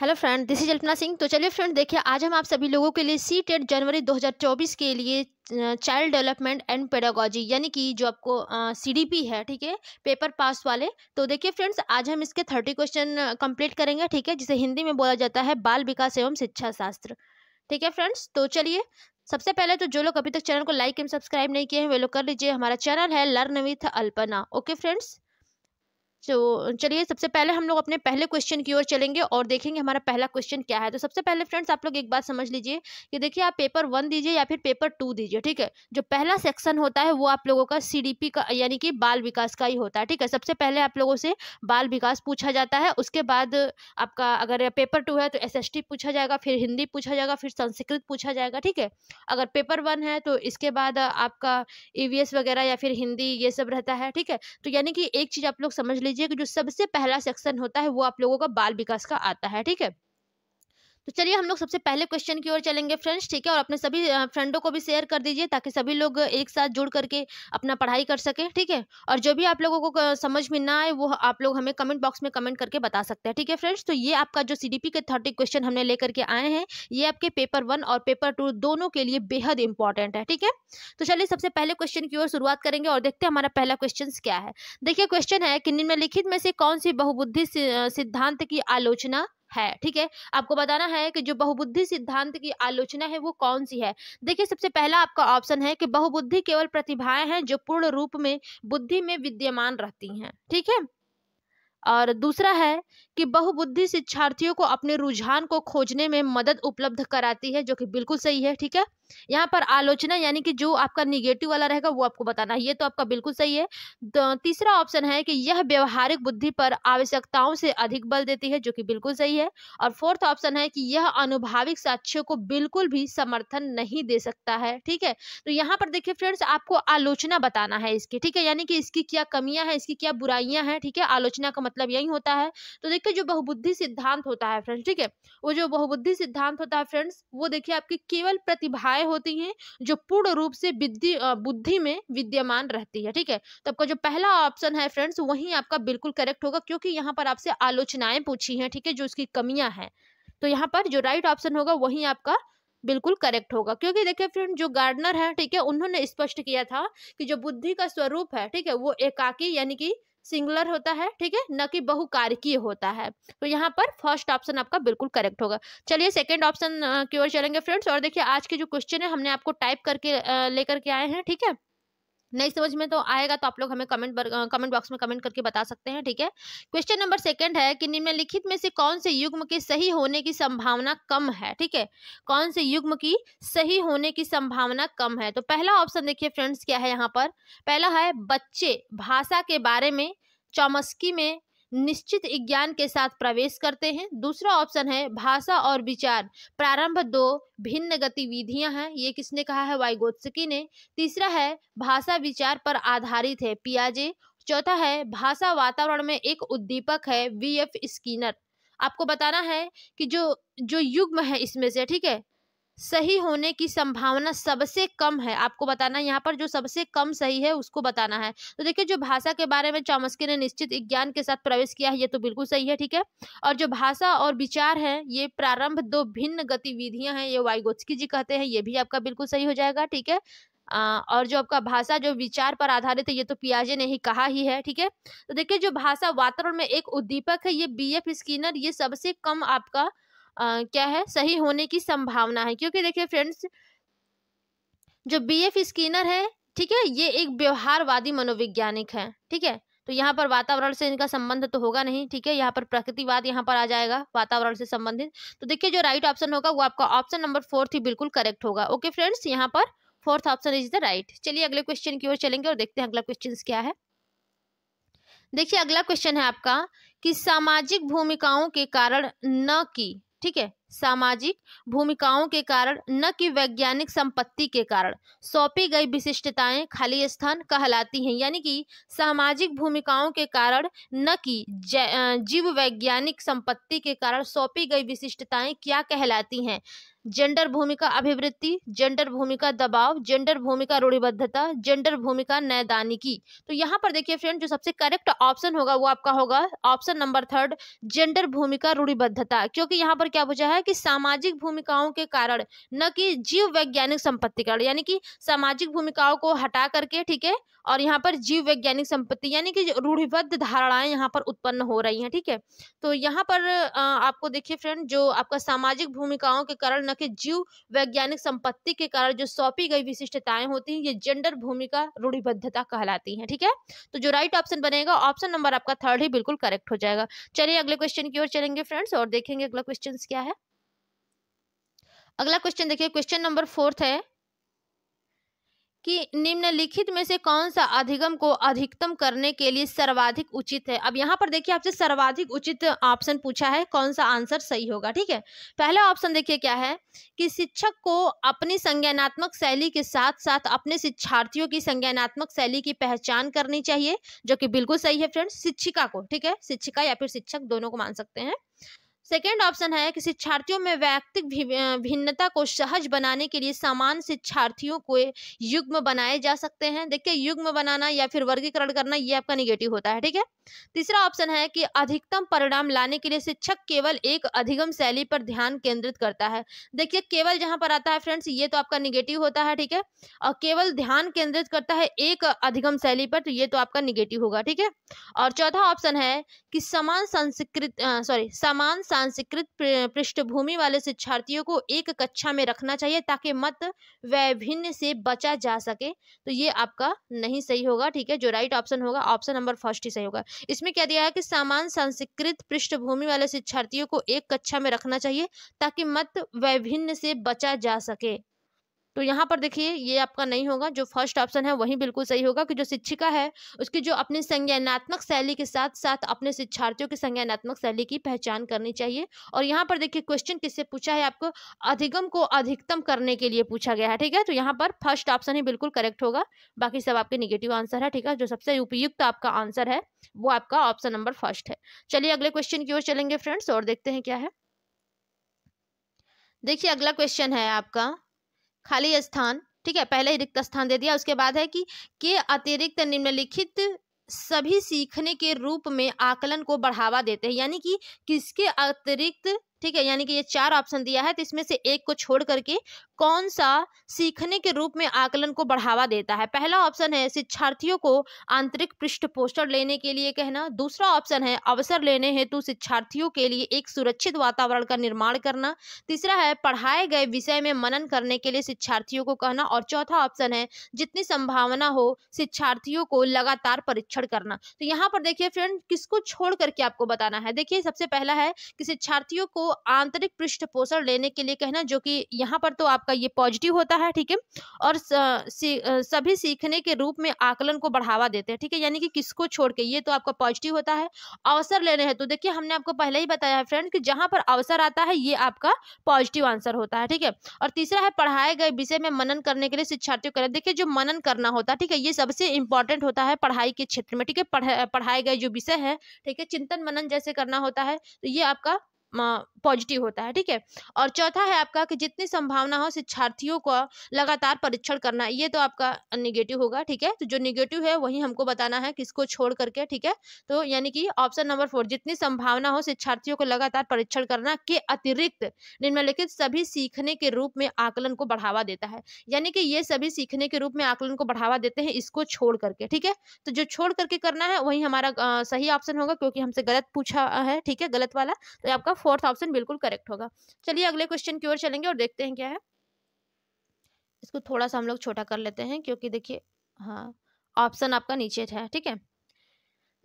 hello friend this is Alpana Singh तो चलिए friend देखिए आज हम आप सभी लोगों के लिए सी टेट e जनवरी 2024 के लिए चाइल्ड डेवलपमेंट एंड पेडागोजी यानी कि जो आपको सीडीपी है ठीक है पेपर पास वाले तो देखिए फ्रेंड्स आज हम इसके थर्टी क्वेश्चन कंप्लीट करेंगे ठीक है जिसे हिंदी में बोला जाता है बाल विकास एवं शिक्षा शास्त्र ठीक है फ्रेंड्स तो चलिए सबसे पहले तो जो लोग अभी तक चैनल को लाइक एंड सब्सक्राइब नहीं किए हैं वे लोग कर लीजिए हमारा चैनल है learn with Alpana okay friends तो चलिए सबसे पहले हम लोग अपने पहले क्वेश्चन की ओर चलेंगे और देखेंगे हमारा पहला क्वेश्चन क्या है तो सबसे पहले फ्रेंड्स आप लोग एक बात समझ लीजिए कि देखिए आप पेपर वन दीजिए या फिर पेपर टू दीजिए ठीक है जो पहला सेक्शन होता है वो आप लोगों का सीडीपी का यानी कि बाल विकास का ही होता है ठीक है सबसे पहले आप लोगों से बाल विकास पूछा जाता है उसके बाद आपका अगर पेपर टू है तो एस पूछा जाएगा फिर हिंदी पूछा जाएगा फिर संस्कृत पूछा जाएगा ठीक है अगर पेपर वन है तो इसके बाद आपका ई e वगैरह या फिर हिंदी ये सब रहता है ठीक है तो यानी कि एक चीज़ आप लोग समझ लीजिए कि जो सबसे पहला सेक्शन होता है वो आप लोगों का बाल विकास का आता है ठीक है तो चलिए हम लोग सबसे पहले क्वेश्चन की ओर चलेंगे फ्रेंड्स ठीक है और अपने सभी फ्रेंडों को भी शेयर कर दीजिए ताकि सभी लोग एक साथ जुड़ करके अपना पढ़ाई कर सके ठीक है और जो भी आप लोगों को समझ में ना आए वो आप लोग हमें कमेंट बॉक्स में कमेंट करके बता सकते हैं ठीक है फ्रेंड्स तो ये आपका जो सी के थर्टी क्वेश्चन हमने लेकर के आए हैं ये आपके पेपर वन और पेपर टू दोनों के लिए बेहद इंपॉर्टेंट है ठीक है तो चलिए सबसे पहले क्वेश्चन की ओर शुरुआत करेंगे और देखते हैं हमारा पहला क्वेश्चन क्या है देखिए क्वेश्चन है कि निम्नलिखित में से कौन सी बहुबुद्धि सिद्धांत की आलोचना है ठीक है आपको बताना है कि जो बहुबुद्धि सिद्धांत की आलोचना है वो कौन सी है देखिए सबसे पहला आपका ऑप्शन है कि बहुबुद्धि केवल प्रतिभाएं हैं जो पूर्ण रूप में बुद्धि में विद्यमान रहती हैं ठीक है और दूसरा है कि बहुबुद्धि शिक्षार्थियों को अपने रुझान को खोजने में मदद उपलब्ध कराती है जो कि बिल्कुल सही है ठीक है यहाँ पर आलोचना यानी कि जो आपका निगेटिव वाला रहेगा वो आपको बताना है ये तो आपका बिल्कुल सही है तो तीसरा ऑप्शन है कि यह व्यवहारिक बुद्धि पर आवश्यकताओं से अधिक बल देती है जो कि बिल्कुल सही है और फोर्थ ऑप्शन है कि यह अनुभाविक साक्ष्यों को बिल्कुल भी समर्थन नहीं दे सकता है ठीक है तो यहाँ पर देखिए फ्रेंड्स आपको आलोचना बताना है इसकी ठीक है यानी कि इसकी क्या कमियां हैं इसकी क्या बुराइयां हैं ठीक है आलोचना का मतलब मतलब यही होता है तो देखिए जो बहुबुद्धि सिद्धांत होता है फ्रेंड्स ठीक है वो जो बहुबुद्धि सिद्धांत होता है फ्रेंड्स वो देखिए आपकी केवल प्रतिभाएं होती हैं जो पूर्ण रूप से बुद्धि में विद्यमान रहती है ठीक है तो आपका जो पहला ऑप्शन है फ्रेंड्स वही आपका बिल्कुल करेक्ट होगा क्योंकि यहाँ पर आपसे आलोचनाएं पूछी है ठीक है जो उसकी कमियां हैं तो यहाँ पर जो राइट ऑप्शन होगा वही आपका बिल्कुल करेक्ट होगा क्योंकि देखिए फ्रेंड जो गार्डनर है ठीक है उन्होंने स्पष्ट किया था कि जो बुद्धि का स्वरूप है ठीक है वो एकाकी यानी कि सिंगुलर होता है ठीक है न कि बहुकारकीय होता है तो यहाँ पर फर्स्ट ऑप्शन आपका बिल्कुल करेक्ट होगा चलिए सेकेंड ऑप्शन की ओर चलेंगे फ्रेंड्स और देखिए आज के जो क्वेश्चन है हमने आपको टाइप करके लेकर के आए हैं ठीक है नहीं समझ में तो आएगा तो आप लोग हमें कमेंट कमेंट बॉक्स में कमेंट करके बता सकते हैं ठीक है क्वेश्चन नंबर सेकंड है कि निम्नलिखित में से कौन से युग्म के सही होने की संभावना कम है ठीक है कौन से युग्म की सही होने की संभावना कम है तो पहला ऑप्शन देखिए फ्रेंड्स क्या है यहाँ पर पहला है बच्चे भाषा के बारे में चौमस्की में निश्चित ज्ञान के साथ प्रवेश करते हैं दूसरा ऑप्शन है भाषा और विचार प्रारंभ दो भिन्न गतिविधियां हैं ये किसने कहा है वाइगोत्सकी ने तीसरा है भाषा विचार पर आधारित है पियाजे चौथा है भाषा वातावरण में एक उद्दीपक है वी एफ स्कीनर आपको बताना है कि जो जो युग्म है इसमें से ठीक है सही होने की संभावना सबसे कम है आपको बताना यहाँ पर जो सबसे कम सही है उसको बताना है तो देखिए जो भाषा के बारे में चामस्की ने निश्चित ज्ञान के साथ प्रवेश किया है ये तो बिल्कुल सही है ठीक है और जो भाषा और विचार है ये प्रारंभ दो भिन्न गतिविधियां हैं ये वाइगोत्की जी कहते हैं ये भी आपका बिल्कुल सही हो जाएगा ठीक है और जो आपका भाषा जो विचार पर आधारित है ये तो पियाजे ने ही कहा ही है ठीक है तो देखिये जो भाषा वातावरण में एक उद्दीपक है ये बी एफ स्कीनर ये सबसे कम आपका आ, क्या है सही होने की संभावना है क्योंकि देखिए फ्रेंड्स जो बी एफ स्किनर है ठीक है ये एक व्यवहारवादी मनोवैज्ञानिक है ठीक है तो यहाँ पर वातावरण से इनका संबंध तो होगा नहीं ठीक है यहाँ पर प्रकृतिवाद यहाँ पर आ जाएगा वातावरण से संबंधित तो देखिए जो राइट ऑप्शन होगा वो आपका ऑप्शन नंबर फोर्थ ही बिल्कुल करेक्ट होगा ओके फ्रेंड्स यहाँ पर fourth option is the right चलिए अगले क्वेश्चन की ओर चलेंगे और देखते हैं अगला क्वेश्चन क्या है देखिए अगला क्वेश्चन है आपका कि सामाजिक भूमिकाओं के कारण न की ठीक है सामाजिक भूमिकाओं के कारण न कि वैज्ञानिक संपत्ति के कारण सौंपी गई विशिष्टताएं खाली स्थान कहलाती हैं यानी कि सामाजिक भूमिकाओं के कारण न कि जीव वैज्ञानिक संपत्ति के कारण सौंपी गई विशिष्टताएं क्या कहलाती हैं जेंडर भूमिका अभिवृत्ति जेंडर भूमिका दबाव जेंडर भूमिका रूढ़िबद्धता जेंडर भूमिका नैदानिकी तो यहाँ पर देखिए फ्रेंड जो सबसे करेक्ट ऑप्शन होगा वो आपका होगा ऑप्शन नंबर थर्ड जेंडर भूमिका रूढ़िबद्धता क्योंकि यहाँ पर क्या पूछा है कि सामाजिक भूमिकाओं के कारण न कि जीव वैज्ञानिक संपत्ति कारण यानी कि सामाजिक भूमिकाओं को हटा करके ठीक है और यहाँ पर जीव वैज्ञानिक संपत्ति यानी कि रूढ़िबद्ध धारणाएं यहाँ पर उत्पन्न हो रही हैं ठीक है तो यहाँ पर आपको देखिए फ्रेंड जो आपका सामाजिक भूमिकाओं के कारण न कि जीव वैज्ञानिक संपत्ति के कारण जो सौंपी गई विशिष्टताएं होती हैं ये जेंडर भूमिका रूढ़िबद्धता कहलाती है ठीक है तो जो राइट ऑप्शन बनेगा ऑप्शन नंबर आपका थर्ड ही बिल्कुल करेक्ट हो जाएगा चलिए अगले क्वेश्चन की ओर चलेंगे फ्रेंड्स और देखेंगे अगला क्वेश्चन क्या है अगला क्वेश्चन देखिए क्वेश्चन नंबर फोर्थ है कि निम्नलिखित में से कौन सा अधिगम को अधिकतम करने के लिए सर्वाधिक उचित है अब यहाँ पर देखिए आपसे सर्वाधिक उचित ऑप्शन पूछा है कौन सा आंसर सही होगा ठीक है पहला ऑप्शन देखिए क्या है कि शिक्षक को अपनी संज्ञानात्मक शैली के साथ साथ अपने शिक्षार्थियों की संज्ञानात्मक शैली की पहचान करनी चाहिए जो कि बिल्कुल सही है फ्रेंड्स शिक्षिका को ठीक है शिक्षिका या फिर शिक्षक दोनों को मान सकते हैं सेकेंड ऑप्शन है कि शिक्षार्थियों में व्यक्तिक भिन्नता को सहज बनाने के लिए समान शिक्षार्थियों को युग्म बनाए जा सकते हैं देखिए युग्म बनाना या फिर वर्गीकरण करना ये आपका निगेटिव होता है ठीक है तीसरा ऑप्शन है कि अधिकतम परिणाम लाने के लिए शिक्षक केवल एक अधिगम शैली पर ध्यान केंद्रित करता है देखिए केवल जहां पर आता है फ्रेंड्स ये तो आपका निगेटिव होता है ठीक है और केवल ध्यान केंद्रित करता है एक अधिगम शैली पर तो ये तो आपका निगेटिव होगा ठीक है और चौथा ऑप्शन है कि समान संस्कृत सॉरी समान सांस्कृत पृष्ठभूमि वाले शिक्षार्थियों को एक कक्षा में रखना चाहिए ताकि मत वैभिन्न से बचा जा सके तो ये आपका नहीं सही होगा ठीक है जो राइट ऑप्शन होगा ऑप्शन नंबर फर्स्ट ही सही होगा इसमें क्या दिया है कि सामान संस्कृत पृष्ठभूमि वाले शिक्षार्थियों को एक कक्षा में रखना चाहिए ताकि मत वैभिन्न से बचा जा सके तो यहाँ पर देखिए ये आपका नहीं होगा जो फर्स्ट ऑप्शन है वही बिल्कुल सही होगा कि जो शिक्षिका है उसकी जो अपनी संज्ञानात्मक शैली के साथ साथ अपने शिक्षार्थियों की संज्ञानात्मक शैली की पहचान करनी चाहिए और यहाँ पर देखिए क्वेश्चन किससे पूछा है आपको अधिगम को अधिकतम करने के लिए पूछा गया है ठीक है तो यहाँ पर फर्स्ट ऑप्शन ही बिल्कुल करेक्ट होगा बाकी सब आपके निगेटिव आंसर है ठीक है जो सबसे उपयुक्त आपका आंसर है वो आपका ऑप्शन नंबर फर्स्ट है चलिए अगले क्वेश्चन की ओर चलेंगे फ्रेंड्स और देखते हैं क्या है देखिए अगला क्वेश्चन है आपका खाली स्थान ठीक है पहले ही रिक्त स्थान दे दिया उसके बाद है कि के अतिरिक्त निम्नलिखित सभी सीखने के रूप में आकलन को बढ़ावा देते हैं यानी कि किसके अतिरिक्त ठीक है यानी कि ये चार ऑप्शन दिया है तो इसमें से एक को छोड़ करके कौन सा सीखने के रूप में आकलन को बढ़ावा देता है पहला ऑप्शन है शिक्षार्थियों को आंतरिक पृष्ठ पोस्टर लेने के लिए कहना दूसरा ऑप्शन है अवसर लेने हेतु शिक्षार्थियों के लिए एक सुरक्षित वातावरण का निर्माण करना तीसरा है पढ़ाए गए विषय में मनन करने के लिए शिक्षार्थियों को कहना और चौथा ऑप्शन है जितनी संभावना हो शिक्षार्थियों को लगातार परीक्षण करना तो यहाँ पर देखिए फ्रेंड किसको छोड़ करके आपको बताना है देखिए सबसे पहला है कि शिक्षार्थियों को आंतरिक पृष्ठ पोषण लेने के लिए कहना जो कि यहाँ पर तो आप आपका ये पॉजिटिव होता है ठीक है और सभी सीखने के रूप में आकलन को बढ़ावा देते हैं ठीक है यानी कि किसको छोड़ के ये तो आपका पॉजिटिव होता है अवसर लेने हैं तो देखिए हमने आपको पहले ही बताया है फ्रेंड कि जहाँ पर अवसर आता है ये आपका पॉजिटिव आंसर होता है ठीक है और तीसरा है पढ़ाए गए विषय में मनन करने के लिए शिक्षार्थियों करें देखिए जो मनन करना होता है ठीक है ये सबसे इंपॉर्टेंट होता है पढ़ाई के क्षेत्र में ठीक है पढ़ाए गए जो विषय है ठीक है चिंतन मनन जैसे करना होता है तो ये आपका पॉजिटिव होता है ठीक है और चौथा है आपका कि जितनी संभावना हो शिक्षार्थियों का लगातार परीक्षण करना ये तो आपका निगेटिव होगा ठीक है तो जो निगेटिव है वही हमको बताना है किसको छोड़ करके ठीक है तो यानी कि ऑप्शन नंबर फोर जितनी संभावना हो शिक्षार्थियों को लगातार परीक्षण करना के अतिरिक्त निम्नलिखित सभी सीखने के रूप में आकलन को बढ़ावा देता है यानी कि ये सभी सीखने के रूप में आकलन को बढ़ावा देते हैं इसको छोड़ करके ठीक है तो जो छोड़ करके करना है वही हमारा सही ऑप्शन होगा क्योंकि हमसे गलत पूछा है ठीक है गलत वाला तो आपका फोर्थ ऑप्शन बिल्कुल करेक्ट होगा चलिए अगले क्वेश्चन की ओर चलेंगे और देखते हैं क्या है इसको थोड़ा सा हम लोग छोटा कर लेते हैं क्योंकि देखिए हाँ ऑप्शन आपका नीचे है ठीक है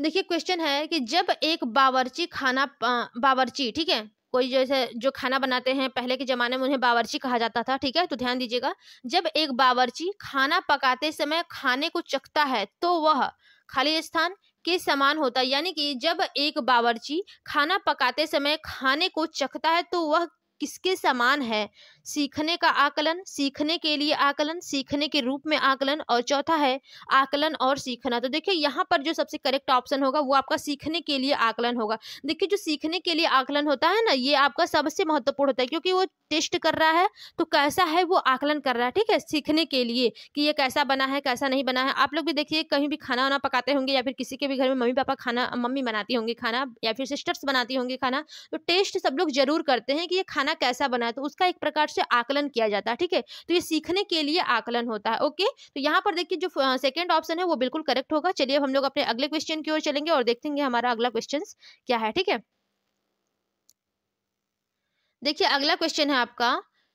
देखिए क्वेश्चन है कि जब एक बावर्ची खाना बावर्ची ठीक है कोई जैसे जो खाना बनाते हैं पहले के ज़माने में उन्हें बावर्ची कहा जाता था ठीक है तो ध्यान दीजिएगा जब एक बावर्ची खाना पकाते समय खाने को चखता है तो वह खाली स्थान के समान होता है यानी कि जब एक बावर्ची खाना पकाते समय खाने को चखता है तो वह किसके समान है सीखने का आकलन सीखने के लिए आकलन सीखने के रूप में आकलन और चौथा है आकलन और सीखना तो देखिए यहाँ पर जो सबसे करेक्ट ऑप्शन होगा वो आपका सीखने के लिए आकलन होगा देखिए जो सीखने के लिए आकलन होता है ना ये आपका सबसे महत्वपूर्ण होता है क्योंकि वो टेस्ट कर रहा है तो कैसा है वो आकलन कर रहा है ठीक है सीखने के लिए कि ये कैसा बना है कैसा नहीं बना है आप लोग भी देखिए कहीं भी खाना वाना पकाते होंगे या फिर किसी के भी घर में मम्मी पापा खाना मम्मी बनाती होंगी खाना या फिर सिस्टर्स बनाती होंगी खाना तो टेस्ट सब लोग जरूर करते हैं कि ये खाना खाना कैसा बना तो उसका एक प्रकार से आकलन किया जाता है ठीक है तो ये सीखने के लिए आकलन होता है ओके तो यहाँ पर देखिए जो सेकेंड ऑप्शन है वो बिल्कुल करेक्ट होगा चलिए हम लोग अपने अगले क्वेश्चन की ओर चलेंगे और हैं हमारा अगला क्वेश्चन क्या है ठीक है देखिए अगला क्वेश्चन है आपका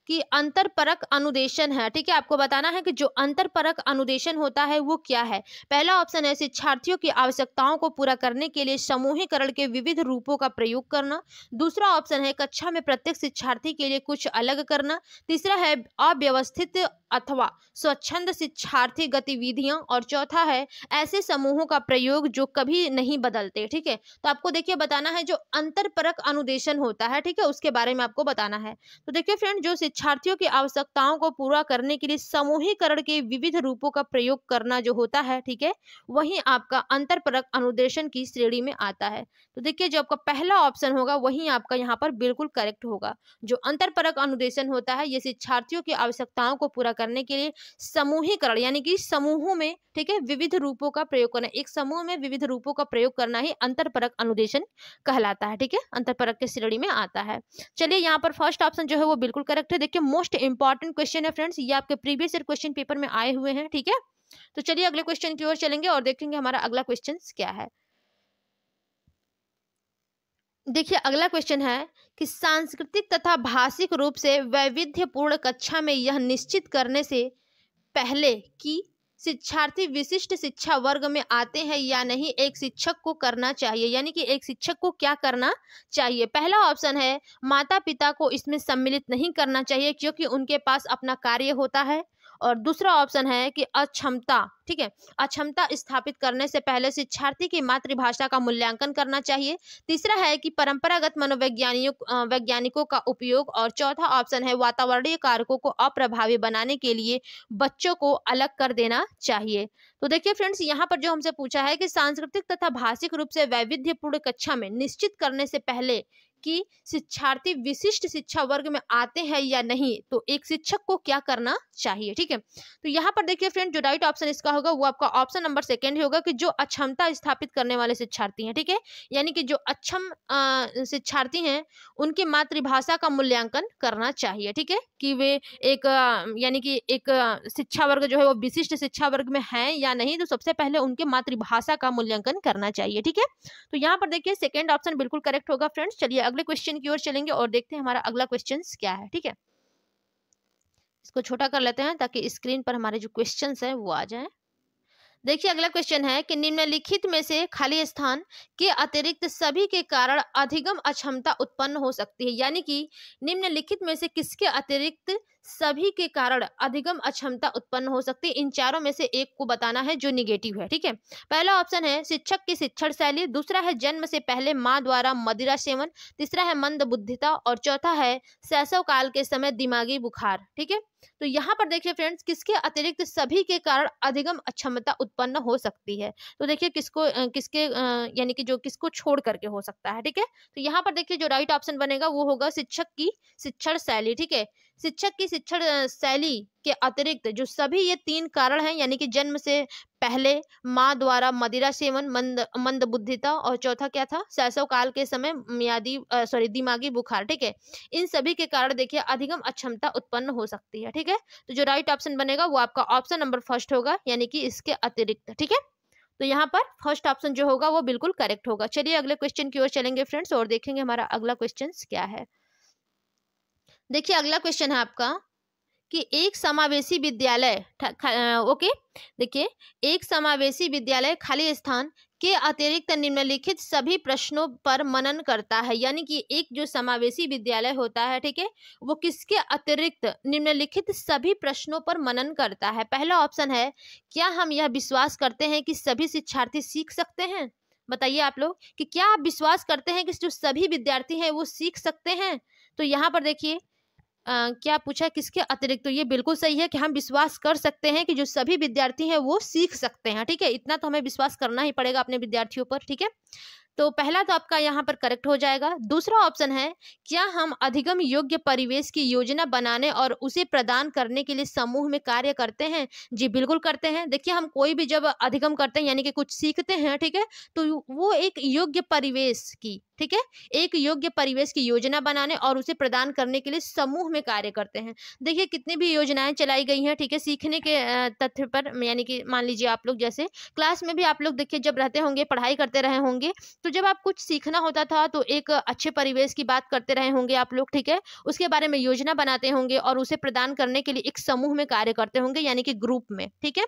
कि अंतरपरक अनुदेशन है ठीक है आपको बताना है कि जो अंतरपरक अनुदेशन होता है वो क्या है पहला ऑप्शन है शिक्षार्थियों की आवश्यकताओं को पूरा करने के लिए समूहीकरण के विविध रूपों का प्रयोग करना दूसरा ऑप्शन है कक्षा में प्रत्येक शिक्षार्थी के लिए कुछ अलग करना तीसरा है अव्यवस्थित अथवा स्वच्छंद शिक्षार्थी गतिविधियां और चौथा है ऐसे समूहों का प्रयोग जो कभी नहीं बदलते ठीक है तो आपको देखिए बताना है जो अंतरपरक अनुदेशन होता है ठीक है उसके बारे में आपको बताना है तो देखिए फ्रेंड जो शिक्षार्थियों की आवश्यकताओं को पूरा करने के लिए समूहीकरण के विविध रूपों का प्रयोग करना जो होता है ठीक है वही आपका अंतरपरक अनुदेशन की श्रेणी में आता है तो देखिए जो आपका पहला ऑप्शन होगा वही आपका यहाँ पर बिल्कुल करेक्ट होगा जो अंतरपरक अनुदेशन होता है ये शिक्षार्थियों की आवश्यकताओं को पूरा करने के लिए समूहीकरण यानी कि समूहों में ठीक है विविध रूपों का प्रयोग करना एक समूह में विविध रूपों का प्रयोग करना ही अंतरपरक अनुदेशन कहलाता है ठीक है अंतरपरक के श्रेणी में आता है चलिए यहाँ पर फर्स्ट ऑप्शन जो है वो बिल्कुल करेक्ट है देखिए मोस्ट इंपॉर्टेंट क्वेश्चन है फ्रेंड्स ये आपके प्रीवियस ईयर क्वेश्चन पेपर में आए हुए हैं ठीक है तो चलिए अगले क्वेश्चन की ओर चलेंगे और देखेंगे हमारा अगला क्वेश्चन क्या है देखिए अगला क्वेश्चन है कि सांस्कृतिक तथा भाषिक रूप से वैविध्यपूर्ण कक्षा में यह निश्चित करने से पहले कि शिक्षार्थी विशिष्ट शिक्षा वर्ग में आते हैं या नहीं एक शिक्षक को करना चाहिए यानी कि एक शिक्षक को क्या करना चाहिए पहला ऑप्शन है माता पिता को इसमें सम्मिलित नहीं करना चाहिए क्योंकि उनके पास अपना कार्य होता है और दूसरा ऑप्शन है कि अक्षमता ठीक है अक्षमता स्थापित करने से पहले शिक्षार्थी की मातृभाषा का मूल्यांकन करना चाहिए तीसरा है कि परंपरागत मनोवैज्ञानियों वैज्ञानिकों का उपयोग और चौथा ऑप्शन है वातावरणीय कारकों को अप्रभावी बनाने के लिए बच्चों को अलग कर देना चाहिए तो देखिए फ्रेंड्स यहाँ पर जो हमसे पूछा है कि सांस्कृतिक तथा भाषिक रूप से वैविध्यपूर्ण कक्षा में निश्चित करने से पहले कि शिक्षार्थी विशिष्ट शिक्षा वर्ग में आते हैं या नहीं तो एक शिक्षक को क्या करना चाहिए ठीक है तो यहाँ पर देखिए फ्रेंड जो राइट ऑप्शन इसका होगा वो आपका ऑप्शन नंबर सेकेंड होगा कि जो अक्षमता स्थापित करने वाले शिक्षार्थी हैं ठीक है यानी कि जो अक्षम शिक्षार्थी हैं उनकी मातृभाषा का मूल्यांकन करना चाहिए ठीक है कि वे एक यानी कि एक शिक्षा वर्ग जो है वो विशिष्ट शिक्षा वर्ग में है या नहीं तो सबसे पहले उनके मातृभाषा का मूल्यांकन करना चाहिए ठीक है तो यहाँ पर देखिए सेकेंड ऑप्शन बिल्कुल करेक्ट होगा फ्रेंड्स चलिए अगले अगले क्वेश्चन की ओर चलेंगे और देखते हैं हमारा अगला क्वेश्चन क्या है ठीक है इसको छोटा कर लेते हैं ताकि स्क्रीन पर हमारे जो क्वेश्चन है वो आ जाए देखिए अगला क्वेश्चन है कि निम्नलिखित में से खाली स्थान के अतिरिक्त सभी के कारण अधिगम अक्षमता उत्पन्न हो सकती है यानी कि निम्नलिखित में से किसके अतिरिक्त सभी के कारण अधिगम अक्षमता उत्पन्न हो सकती है इन चारों में से एक को बताना है जो निगेटिव है ठीक है पहला ऑप्शन है शिक्षक की शिक्षण शैली दूसरा है जन्म से पहले माँ द्वारा मदिरा सेवन तीसरा है मंद बुद्धिता और चौथा है शैशव काल के समय दिमागी बुखार ठीक है तो यहाँ पर देखिए फ्रेंड्स किसके अतिरिक्त सभी के कारण अधिगम अक्षमता उत्पन्न हो सकती है तो देखिए किसको किसके यानी कि जो किसको छोड़ करके हो सकता है ठीक है तो यहाँ पर देखिए जो राइट ऑप्शन बनेगा वो होगा शिक्षक की शिक्षण शैली ठीक है शिक्षक की शिक्षण शैली के अतिरिक्त जो सभी ये तीन कारण हैं यानी कि जन्म से पहले माँ द्वारा मदिरा सेवन मंद मंद बुद्धिता और चौथा क्या था शैशव काल के समय मियादी सॉरी दिमागी बुखार ठीक है इन सभी के कारण देखिए अधिगम अक्षमता उत्पन्न हो सकती है ठीक है तो जो राइट ऑप्शन बनेगा वो आपका ऑप्शन नंबर फर्स्ट होगा यानी कि इसके अतिरिक्त ठीक है तो यहाँ पर फर्स्ट ऑप्शन जो होगा वो बिल्कुल करेक्ट होगा चलिए अगले क्वेश्चन की ओर चलेंगे फ्रेंड्स और देखेंगे हमारा अगला क्वेश्चन क्या है देखिए अगला क्वेश्चन है आपका कि एक समावेशी विद्यालय ओके देखिए एक समावेशी विद्यालय खाली स्थान के अतिरिक्त निम्नलिखित सभी प्रश्नों पर मनन करता है यानी कि एक जो समावेशी विद्यालय होता है ठीक है वो किसके अतिरिक्त निम्नलिखित सभी प्रश्नों पर मनन करता है पहला ऑप्शन है क्या हम यह विश्वास करते हैं कि सभी शिक्षार्थी सीख सकते हैं बताइए आप लोग कि क्या आप विश्वास करते हैं कि जो सभी विद्यार्थी हैं वो सीख सकते हैं तो यहाँ पर देखिए आ, क्या पूछा किसके अतिरिक्त तो ये बिल्कुल सही है कि हम विश्वास कर सकते हैं कि जो सभी विद्यार्थी हैं वो सीख सकते हैं ठीक है इतना तो हमें विश्वास करना ही पड़ेगा अपने विद्यार्थियों पर ठीक है तो पहला तो आपका यहाँ पर करेक्ट हो जाएगा दूसरा ऑप्शन है क्या हम अधिगम योग्य परिवेश की योजना बनाने और उसे प्रदान करने के लिए समूह में कार्य करते हैं जी बिल्कुल करते हैं देखिए हम कोई भी जब अधिगम करते हैं यानी कि कुछ सीखते हैं ठीक है तो वो एक योग्य परिवेश की ठीक है एक योग्य परिवेश की योजना बनाने और उसे प्रदान करने के लिए समूह में कार्य करते हैं देखिए कितनी भी योजनाएं चलाई गई हैं ठीक है सीखने के तथ्य पर यानी कि मान लीजिए आप लोग जैसे क्लास में भी आप लोग देखिए जब रहते होंगे पढ़ाई करते रहे होंगे तो जब आप कुछ सीखना होता था तो एक अच्छे परिवेश की बात करते रहे होंगे आप लोग ठीक है उसके बारे में योजना बनाते होंगे और उसे प्रदान करने के लिए एक समूह में कार्य करते होंगे यानी कि ग्रुप में ठीक है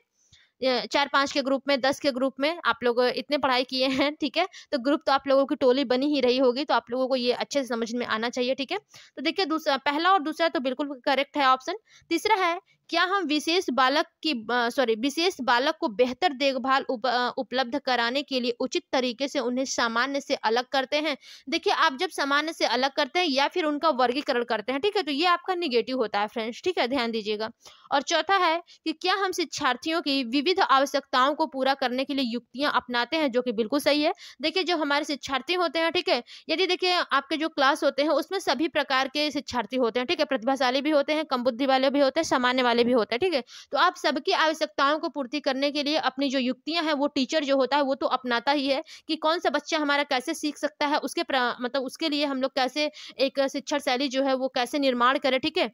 चार पाँच के ग्रुप में दस के ग्रुप में आप लोग इतने पढ़ाई किए हैं ठीक है तो ग्रुप तो आप लोगों की टोली बनी ही रही होगी तो आप लोगों को ये अच्छे से समझ में आना चाहिए ठीक है तो देखिए दूसरा पहला और दूसरा तो बिल्कुल करेक्ट है ऑप्शन तीसरा है क्या हम विशेष बालक की सॉरी विशेष बालक को बेहतर देखभाल उप, उपलब्ध कराने के लिए उचित तरीके से उन्हें सामान्य से अलग करते हैं देखिए आप जब सामान्य से अलग करते हैं या फिर उनका वर्गीकरण करते हैं ठीक है तो ये आपका निगेटिव होता है फ्रेंड्स ठीक है ध्यान दीजिएगा और चौथा है कि क्या हम शिक्षार्थियों की विविध आवश्यकताओं को पूरा करने के लिए युक्तियां अपनाते हैं जो कि बिल्कुल सही है देखिए जो हमारे शिक्षार्थी होते हैं ठीक है यदि देखिए आपके जो क्लास होते हैं उसमें सभी प्रकार के शिक्षार्थी होते हैं ठीक है प्रतिभाशाली भी होते हैं कम बुद्धि वाले भी होते हैं सामान्य वाले वाले भी होते हैं ठीक है तो आप सबकी आवश्यकताओं को पूर्ति करने के लिए अपनी जो युक्तियां हैं वो टीचर जो होता है वो तो अपनाता ही है कि कौन सा बच्चा हमारा कैसे सीख सकता है उसके मतलब उसके लिए हम लोग कैसे एक शिक्षण शैली जो है वो कैसे निर्माण करें ठीक है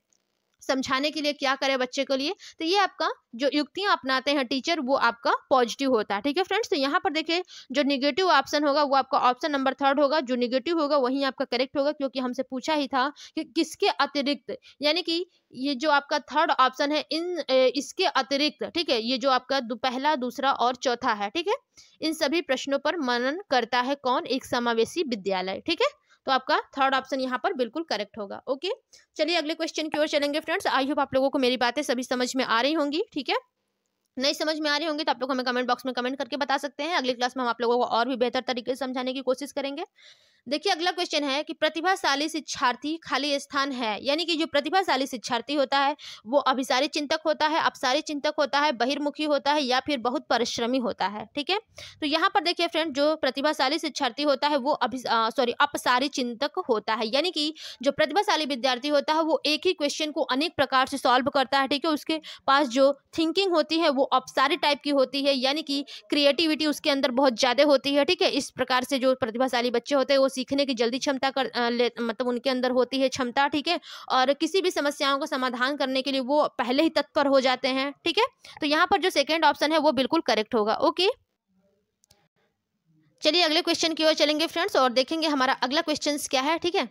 समझाने के लिए क्या करें बच्चे के लिए तो ये आपका जो युक्तियां अपनाते हैं टीचर वो आपका पॉजिटिव होता है ठीक है फ्रेंड्स तो यहाँ पर देखिए जो निगेटिव ऑप्शन होगा वो आपका ऑप्शन नंबर थर्ड होगा जो निगेटिव होगा वही आपका करेक्ट होगा क्योंकि हमसे पूछा ही था कि किसके अतिरिक्त यानी कि ये जो आपका थर्ड ऑप्शन है इन इसके अतिरिक्त ठीक है ये जो आपका पहला दूसरा और चौथा है ठीक है इन सभी प्रश्नों पर मनन करता है कौन एक समावेशी विद्यालय ठीक है तो आपका थर्ड ऑप्शन यहाँ पर बिल्कुल करेक्ट होगा ओके चलिए अगले क्वेश्चन की ओर चलेंगे फ्रेंड्स आई होप आप लोगों को मेरी बातें सभी समझ में आ रही होंगी ठीक है नहीं समझ में आ रही होंगी तो आप लोग हमें कमेंट बॉक्स में कमेंट करके बता सकते हैं अगली क्लास में हम आप लोगों को और भी बेहतर तरीके से समझाने की कोशिश करेंगे देखिए अगला क्वेश्चन है कि प्रतिभाशाली शिक्षार्थी खाली स्थान है यानी कि जो प्रतिभाशाली शिक्षार्थी होता है वो अभिसारी चिंतक होता है अपसारी चिंतक होता है बहिर्मुखी होता है या फिर बहुत परिश्रमी होता है ठीक है तो यहाँ पर देखिए फ्रेंड जो प्रतिभाशाली शिक्षार्थी होता है वो अभि सॉरी अपसारी चिंतक होता है यानी कि जो प्रतिभाशाली विद्यार्थी होता है वो एक ही क्वेश्चन को अनेक प्रकार से सॉल्व करता है ठीक है उसके पास जो थिंकिंग होती है वो अपसारी टाइप की होती है यानी कि क्रिएटिविटी उसके अंदर बहुत ज़्यादा होती है ठीक है इस प्रकार से जो प्रतिभाशाली बच्चे होते हैं वो सीखने की जल्दी क्षमता कर ले मतलब उनके अंदर होती है क्षमता ठीक है और किसी भी समस्याओं का समाधान करने के लिए वो पहले ही तत्पर हो जाते हैं ठीक है तो यहाँ पर जो सेकेंड ऑप्शन है वो बिल्कुल करेक्ट होगा ओके चलिए अगले क्वेश्चन की ओर चलेंगे फ्रेंड्स और देखेंगे हमारा अगला क्वेश्चन क्या है ठीक है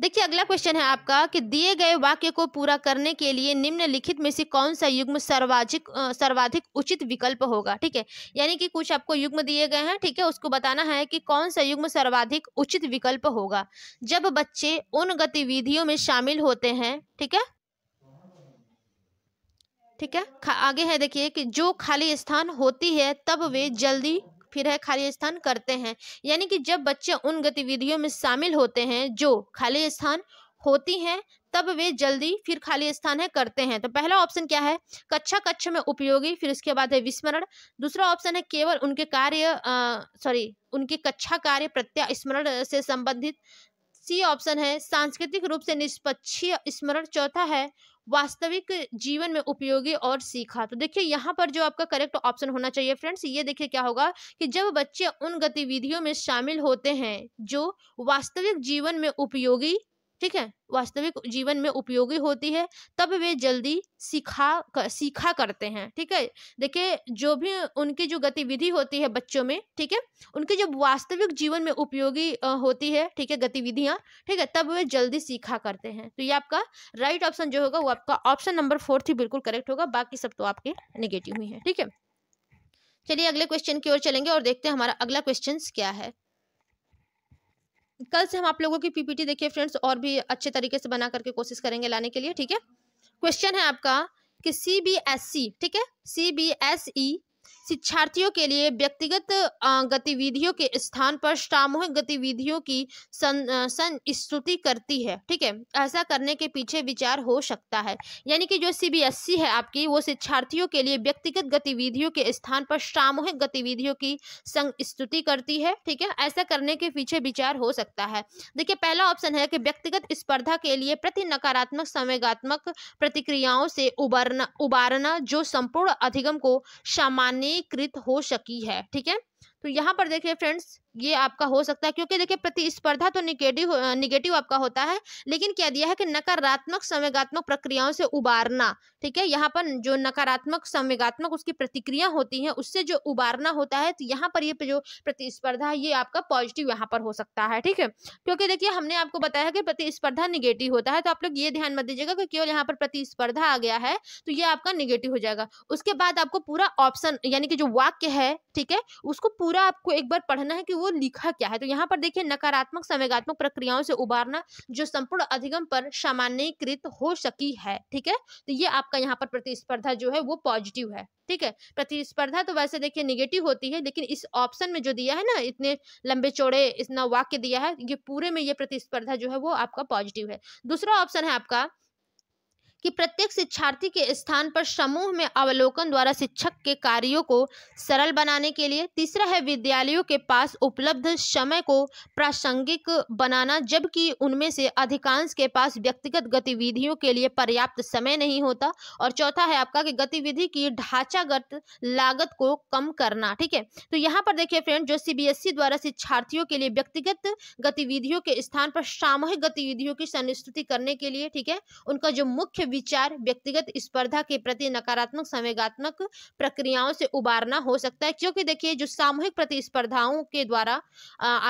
देखिए अगला क्वेश्चन है आपका कि दिए गए वाक्य को पूरा करने के लिए निम्नलिखित में से कौन सा युग्म सर्वाधिक सर्वाधिक उचित विकल्प होगा ठीक है यानी कि कुछ आपको युग्म दिए गए हैं ठीक है उसको बताना है कि कौन सा युग्म सर्वाधिक उचित विकल्प होगा जब बच्चे उन गतिविधियों में शामिल होते हैं ठीक है ठीक है आगे है देखिए कि जो खाली स्थान होती है तब वे जल्दी फिर है खाली स्थान करते हैं यानी कि जब बच्चे उन गतिविधियों में शामिल होते हैं जो खाली स्थान होती हैं तब वे जल्दी फिर खाली स्थान है करते हैं तो पहला ऑप्शन क्या है कक्षा कक्ष में उपयोगी फिर उसके बाद है विस्मरण दूसरा ऑप्शन है केवल उनके कार्य सॉरी उनके कक्षा कार्य प्रत्यय स्मरण से संबंधित सी ऑप्शन है सांस्कृतिक रूप से निष्पक्षीय स्मरण चौथा है वास्तविक जीवन में उपयोगी और सीखा तो देखिए यहाँ पर जो आपका करेक्ट ऑप्शन होना चाहिए फ्रेंड्स ये देखिए क्या होगा कि जब बच्चे उन गतिविधियों में शामिल होते हैं जो वास्तविक जीवन में उपयोगी ठीक है वास्तविक जीवन में उपयोगी होती है तब वे जल्दी सीखा कर, सीखा करते हैं ठीक है देखिए जो भी उनकी जो गतिविधि होती है बच्चों में ठीक है उनके जब वास्तविक जीवन में उपयोगी होती है ठीक है गतिविधियां ठीक है तब वे जल्दी सीखा करते हैं तो ये आपका राइट ऑप्शन जो होगा वो आपका ऑप्शन नंबर फोर्थ ही बिल्कुल करेक्ट होगा बाकी सब तो आपके निगेटिव ही है ठीक है चलिए अगले क्वेश्चन की ओर चलेंगे और देखते हैं हमारा अगला क्वेश्चन क्या है कल से हम आप लोगों की पीपीटी देखिए फ्रेंड्स और भी अच्छे तरीके से बना करके कोशिश करेंगे लाने के लिए ठीक है क्वेश्चन है आपका कि सी बी एस सी ठीक है सी बी एस ई शिक्षार्थियों के लिए व्यक्तिगत गतिविधियों के स्थान पर सामूहिक गतिविधियों की संस्तुति करती है ठीक है ऐसा करने के पीछे विचार हो सकता है यानी कि जो सीबीएसई है आपकी वो शिक्षार्थियों के लिए व्यक्तिगत गतिविधियों के स्थान पर सामूहिक गतिविधियों की संस्तुति करती है ठीक है ऐसा करने के पीछे विचार हो सकता है देखिए पहला ऑप्शन है कि व्यक्तिगत स्पर्धा के लिए प्रति नकारात्मक संवेगात्मक प्रतिक्रियाओं से उबरना उबारना जो संपूर्ण अधिगम को सामान्य कृत हो सकी है ठीक है तो यहाँ पर देखिए फ्रेंड्स ये आपका हो सकता है क्योंकि देखिए प्रतिस्पर्धा तो निगेटिव निगेटिव आपका होता है लेकिन क्या दिया है कि नकारात्मक संवेगात्मक प्रक्रियाओं से उबारना ठीक है यहाँ पर जो नकारात्मक संवेगात्मक उसकी प्रतिक्रिया होती है उससे जो उबारना होता है तो यहाँ पर ये जो प्रतिस्पर्धा है ये आपका पॉजिटिव यहाँ पर हो सकता है ठीक है क्योंकि देखिए हमने आपको बताया कि प्रतिस्पर्धा निगेटिव होता है तो आप लोग ये ध्यान मत दीजिएगा कि केवल यहाँ पर प्रतिस्पर्धा आ गया है तो ये आपका निगेटिव हो जाएगा उसके बाद आपको पूरा ऑप्शन यानी कि जो वाक्य है ठीक है उसको पूरा आपको एक बार पढ़ना है कि वो लिखा क्या है तो यहाँ पर देखिए नकारात्मक संवेगात्मक प्रक्रियाओं से उबारना जो संपूर्ण अधिगम पर सामान्यकृत हो सकी है ठीक है तो ये आपका यहाँ पर प्रतिस्पर्धा जो है वो पॉजिटिव है ठीक है प्रतिस्पर्धा तो वैसे देखिए निगेटिव होती है लेकिन इस ऑप्शन में जो दिया है ना इतने लंबे चौड़े इतना वाक्य दिया है ये पूरे में ये प्रतिस्पर्धा जो है वो आपका पॉजिटिव है दूसरा ऑप्शन है आपका कि प्रत्येक शिक्षार्थी के स्थान पर समूह में अवलोकन द्वारा शिक्षक के कार्यों को सरल बनाने के लिए तीसरा है विद्यालयों के पास उपलब्ध समय को प्रासंगिक बनाना जबकि उनमें से अधिकांश के पास व्यक्तिगत गतिविधियों के लिए पर्याप्त समय नहीं होता और चौथा है आपका कि गतिविधि की ढांचागत लागत को कम करना ठीक है तो यहाँ पर देखिए फ्रेंड जो सीबीएसई द्वारा शिक्षार्थियों के लिए व्यक्तिगत गतिविधियों के स्थान पर सामूहिक गतिविधियों की संस्तुति करने के लिए ठीक है उनका जो मुख्य विचार व्यक्तिगत स्पर्धा के प्रति नकारात्मक संवेगात्मक प्रक्रियाओं से उबारना हो सकता है क्योंकि देखिए जो सामूहिक प्रतिस्पर्धाओं के द्वारा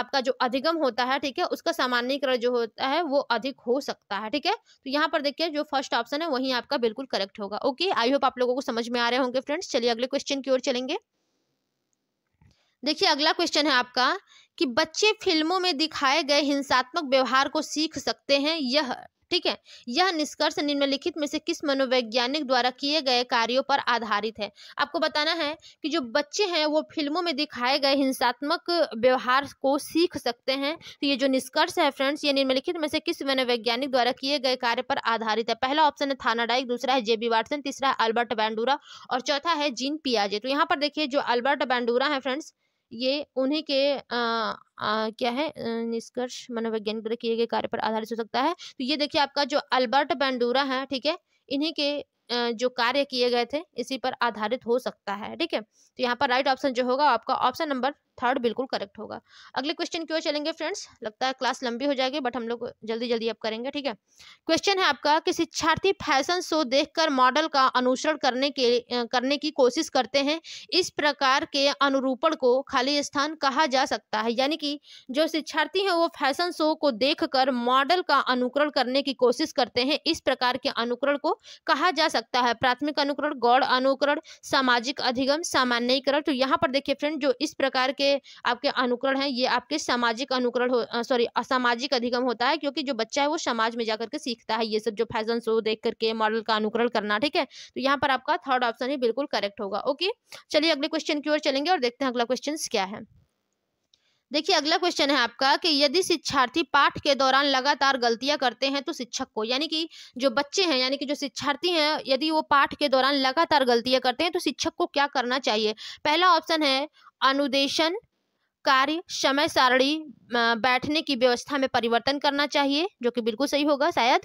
आपका जो अधिगम होता है ठीक है उसका सामान्यकरण जो होता है वो अधिक हो सकता है ठीक है तो यहाँ पर देखिए जो फर्स्ट ऑप्शन है वही आपका बिल्कुल करेक्ट होगा ओके आई होप आप लोगों को समझ में आ रहे होंगे फ्रेंड्स चलिए अगले क्वेश्चन की ओर चलेंगे देखिए अगला क्वेश्चन है आपका कि बच्चे फिल्मों में दिखाए गए हिंसात्मक व्यवहार को सीख सकते हैं यह ठीक है यह निष्कर्ष निम्नलिखित में से किस मनोवैज्ञानिक द्वारा किए गए कार्यों पर आधारित है आपको बताना है कि जो बच्चे हैं वो फिल्मों में दिखाए गए हिंसात्मक व्यवहार को सीख सकते हैं तो ये जो निष्कर्ष है फ्रेंड्स ये निम्नलिखित में से किस मनोवैज्ञानिक द्वारा किए गए कार्य पर आधारित है पहला ऑप्शन है थाना डाइक दूसरा है जेबी वाटसन तीसरा है अल्बर्ट बैंडूरा और चौथा है जीन पियाजे तो यहाँ पर देखिए जो अल्बर्ट बैंडूरा है फ्रेंड्स ये उन्हीं के आ, क्या है निष्कर्ष मनोवैज्ञानिक द्वारा किए गए कार्य पर आधारित हो सकता है तो ये देखिए आपका जो अल्बर्ट बैंडूरा है ठीक है इन्हीं के जो कार्य किए गए थे इसी पर आधारित हो सकता है ठीक है तो यहाँ पर राइट ऑप्शन जो होगा आपका ऑप्शन नंबर थर्ड बिल्कुल करेक्ट होगा अगले क्वेश्चन क्यों चलेंगे फ्रेंड्स लगता है क्लास लंबी हो जाएगी बट हम लोग जल्दी जल्दी अब करेंगे ठीक है क्वेश्चन है आपका कि शिक्षार्थी फैशन शो देखकर मॉडल का अनुसरण करने के करने की कोशिश करते हैं इस प्रकार के अनुरूपण को खाली स्थान कहा जा सकता है यानी कि जो शिक्षार्थी हैं वो फैशन शो को देखकर मॉडल का अनुकरण करने की कोशिश करते हैं इस प्रकार के अनुकरण को कहा जा सकता है प्राथमिक अनुकरण गौड़ अनुकरण सामाजिक अधिगम सामान्यकरण तो यहाँ पर देखिए फ्रेंड जो इस प्रकार के आपके आपके अनुकरण है ये आपके सामाजिक अनुकरण हो सॉरी असामाजिक अधिगम होता है क्योंकि जो बच्चा है वो समाज में जाकर के सीखता है ये सब जो फैशन शो देख करके मॉडल का अनुकरण करना ठीक है तो यहाँ पर आपका थर्ड ऑप्शन ही बिल्कुल करेक्ट होगा ओके चलिए अगले क्वेश्चन की ओर चलेंगे और देखते हैं अगला क्वेश्चन क्या है देखिए अगला क्वेश्चन है आपका कि यदि शिक्षार्थी पाठ के दौरान लगातार गलतियां करते हैं तो शिक्षक को यानी कि जो बच्चे हैं यानी कि जो शिक्षार्थी हैं यदि वो पाठ के दौरान लगातार गलतियां करते हैं तो शिक्षक को क्या करना चाहिए पहला ऑप्शन है अनुदेशन कार्य समय सारणी बैठने की व्यवस्था में परिवर्तन करना चाहिए जो कि बिल्कुल सही होगा शायद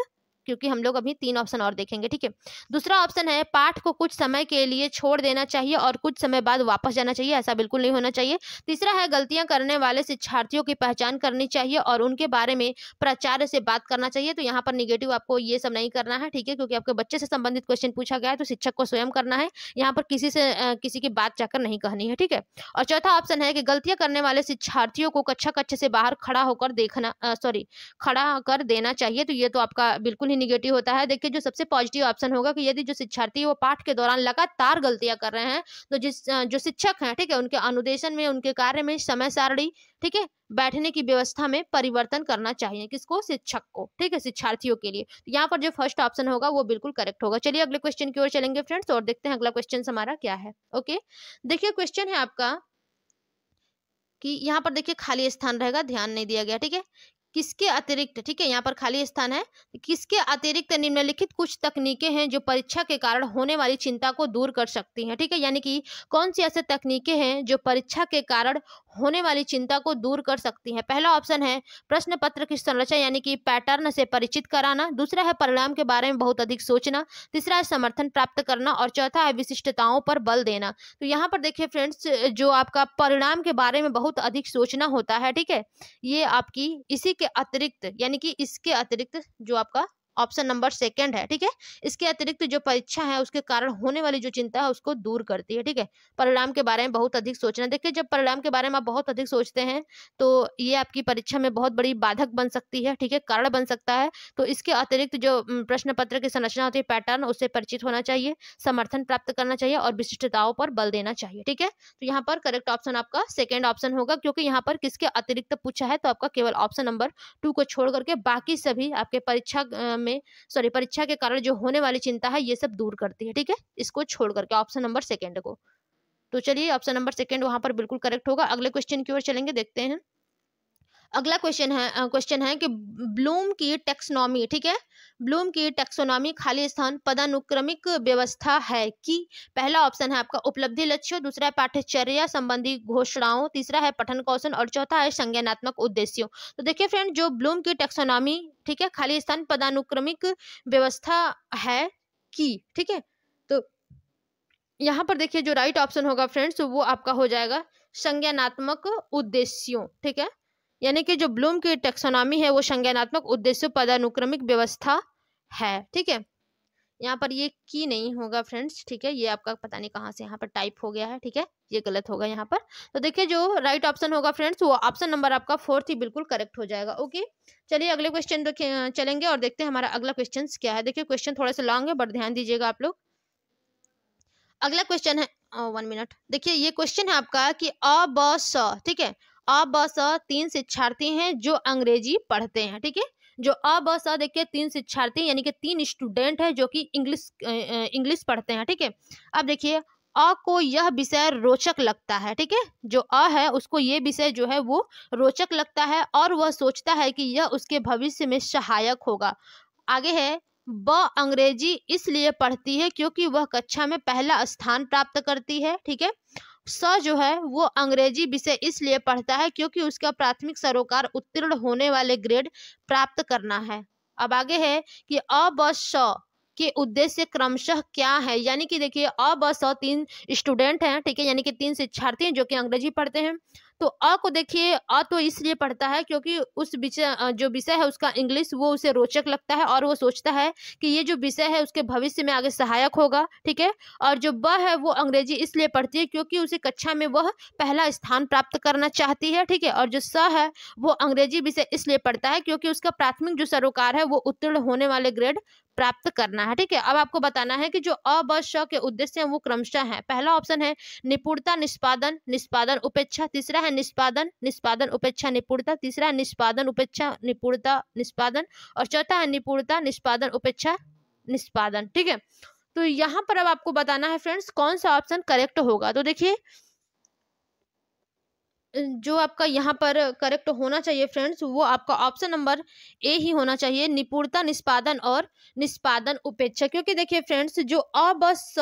क्योंकि हम लोग अभी तीन ऑप्शन और देखेंगे ठीक है दूसरा ऑप्शन है पाठ को कुछ समय के लिए छोड़ देना चाहिए और कुछ समय बाद वापस जाना चाहिए ऐसा बिल्कुल नहीं होना चाहिए तीसरा है गलतियां करने वाले शिक्षार्थियों की पहचान करनी चाहिए और उनके बारे में प्राचार्य से बात करना चाहिए तो यहाँ पर निगेटिव आपको ये सब नहीं करना है ठीक है क्योंकि आपके बच्चे से संबंधित क्वेश्चन पूछा गया है तो शिक्षक को स्वयं करना है यहाँ पर किसी से किसी की बात जाकर नहीं कहनी है ठीक है और चौथा ऑप्शन है कि गलतियां करने वाले शिक्षार्थियों को कक्षा कक्षा से बाहर खड़ा होकर देखना सॉरी खड़ा कर देना चाहिए तो ये तो आपका बिल्कुल ही निगेटिव होता है देखिए जो सबसे पॉजिटिव ऑप्शन होगा कि यदि जो शिक्षार्थी वो पाठ के दौरान लगातार गलतियां कर रहे हैं तो जिस जो शिक्षक हैं ठीक है उनके अनुदेशन में उनके कार्य में समय सारणी ठीक है बैठने की व्यवस्था में परिवर्तन करना चाहिए किसको शिक्षक को ठीक है शिक्षार्थियों के लिए तो यहाँ पर जो फर्स्ट ऑप्शन होगा वो बिल्कुल करेक्ट होगा चलिए अगले क्वेश्चन की ओर चलेंगे फ्रेंड्स और देखते हैं अगला क्वेश्चन हमारा क्या है ओके देखिए क्वेश्चन है आपका कि यहाँ पर देखिए खाली स्थान रहेगा ध्यान नहीं दिया गया ठीक है किसके अतिरिक्त ठीक है यहाँ पर खाली स्थान है किसके अतिरिक्त निम्नलिखित कुछ तकनीकें हैं जो परीक्षा के कारण होने वाली चिंता को दूर कर सकती हैं ठीक है यानी कि कौन सी ऐसे तकनीकें हैं जो परीक्षा के कारण होने वाली चिंता को दूर कर सकती हैं पहला ऑप्शन है प्रश्न पत्र की संरचना यानी कि पैटर्न से परिचित कराना दूसरा है परिणाम के बारे में बहुत अधिक सोचना तीसरा है समर्थन प्राप्त करना और चौथा है विशिष्टताओं पर बल देना तो यहाँ पर देखिए फ्रेंड्स जो आपका परिणाम के बारे में बहुत अधिक सोचना होता है ठीक है ये आपकी इसी के अतिरिक्त यानी कि इसके अतिरिक्त जो आपका ऑप्शन नंबर सेकंड है ठीक है इसके अतिरिक्त जो परीक्षा है उसके कारण होने वाली जो चिंता है उसको दूर करती है ठीक है परिणाम के बारे में बहुत अधिक सोचना देखिए जब परिणाम के बारे में आप बहुत अधिक सोचते हैं तो ये आपकी परीक्षा में बहुत बड़ी बाधक बन सकती है ठीक है कारण बन सकता है तो इसके अतिरिक्त जो प्रश्न पत्र की संरचना होती है पैटर्न उससे परिचित होना चाहिए समर्थन प्राप्त करना चाहिए और विशिष्टताओं पर बल देना चाहिए ठीक है तो यहाँ पर करेक्ट ऑप्शन आपका सेकेंड ऑप्शन होगा क्योंकि यहाँ पर किसके अतिरिक्त पूछा है तो आपका केवल ऑप्शन नंबर टू को छोड़ करके बाकी सभी आपके परीक्षा में में सॉरी परीक्षा के कारण जो होने वाली चिंता है ये सब दूर करती है ठीक है इसको छोड़ करके ऑप्शन नंबर सेकेंड को तो चलिए ऑप्शन नंबर सेकेंड वहां पर बिल्कुल करेक्ट होगा अगले क्वेश्चन की ओर चलेंगे देखते हैं अगला क्वेश्चन है क्वेश्चन है कि ब्लूम की टेक्सोनॉमी ठीक है ब्लूम की टेक्सोनॉमी खाली स्थान पदानुक्रमिक व्यवस्था है कि पहला ऑप्शन है आपका उपलब्धि लक्ष्य दूसरा है पाठ्यचर्या संबंधी घोषणाओं तीसरा है पठन कौशल और चौथा है संज्ञानात्मक उद्देश्यों तो देखिए फ्रेंड जो ब्लूम की टेक्सोनॉमी ठीक है खाली स्थान पदानुक्रमिक व्यवस्था है की ठीक है तो यहाँ पर देखिए जो राइट ऑप्शन होगा फ्रेंड्स वो आपका हो जाएगा संज्ञानात्मक उद्देश्यों ठीक है यानी कि जो ब्लूम की टेक्सोनॉमी है वो संज्ञानात्मक उद्देश्य पदानुक्रमिक व्यवस्था है ठीक है यहाँ पर ये की नहीं होगा फ्रेंड्स ठीक है ये आपका पता नहीं कहाँ से यहाँ पर टाइप हो गया है ठीक है ये गलत होगा यहाँ पर तो देखिए जो राइट ऑप्शन होगा फ्रेंड्स वो ऑप्शन नंबर आपका फोर्थ ही बिल्कुल करेक्ट हो जाएगा ओके चलिए अगले क्वेश्चन तो चलेंगे और देखते हैं हमारा अगला क्वेश्चन क्या है देखिए क्वेश्चन थोड़ा सा लॉन्ग है बट ध्यान दीजिएगा आप लोग अगला क्वेश्चन है वन मिनट देखिए ये क्वेश्चन है आपका कि अ ब स ठीक है अ ब स तीन शिक्षार्थी हैं जो अंग्रेजी पढ़ते हैं ठीक है जो अ ब स देखिए तीन शिक्षार्थी यानी कि तीन स्टूडेंट है जो कि इंग्लिश इंग्लिश पढ़ते हैं ठीक है अब देखिए अ को यह विषय रोचक लगता है ठीक है जो अ है उसको ये विषय जो है वो रोचक लगता है और वह सोचता है कि यह उसके भविष्य में सहायक होगा आगे है ब अंग्रेजी इसलिए पढ़ती है क्योंकि वह कक्षा में पहला स्थान प्राप्त करती है ठीक है स जो है वो अंग्रेजी विषय इसलिए पढ़ता है क्योंकि उसका प्राथमिक सरोकार उत्तीर्ण होने वाले ग्रेड प्राप्त करना है अब आगे है कि अ व स के उद्देश्य क्रमशः क्या है यानी कि देखिए अ ब स तीन स्टूडेंट हैं ठीक है यानी कि तीन शिक्षार्थी हैं जो कि अंग्रेजी पढ़ते हैं तो अ को देखिए अ तो इसलिए पढ़ता है क्योंकि उस विषय जो विषय है उसका इंग्लिश वो उसे रोचक लगता है और वो सोचता है कि ये जो विषय है उसके भविष्य में आगे सहायक होगा ठीक है और जो ब है वो अंग्रेजी इसलिए पढ़ती है क्योंकि उसे कक्षा में वह पहला स्थान प्राप्त करना चाहती है ठीक है और जो स है वो अंग्रेजी विषय इसलिए पढ़ता है क्योंकि उसका प्राथमिक जो सरोकार है वो उत्तीर्ण होने वाले ग्रेड प्राप्त करना है ठीक है अब आपको बताना है कि जो अ ब श के उद्देश्य हैं वो क्रमशः हैं पहला ऑप्शन है निपुणता निष्पादन निष्पादन उपेक्षा तीसरा है निष्पादन निष्पादन उपेक्षा निपुणता तीसरा है निष्पादन उपेक्षा निपुणता निष्पादन और चौथा है निपुणता निष्पादन उपेक्षा निष्पादन ठीक है तो यहाँ पर अब आपको बताना है फ्रेंड्स कौन सा ऑप्शन करेक्ट होगा तो देखिए जो आपका यहाँ पर करेक्ट होना चाहिए फ्रेंड्स वो आपका ऑप्शन नंबर ए ही होना चाहिए निपुणता निष्पादन और निष्पादन उपेक्षा क्योंकि देखिए फ्रेंड्स जो अ ब स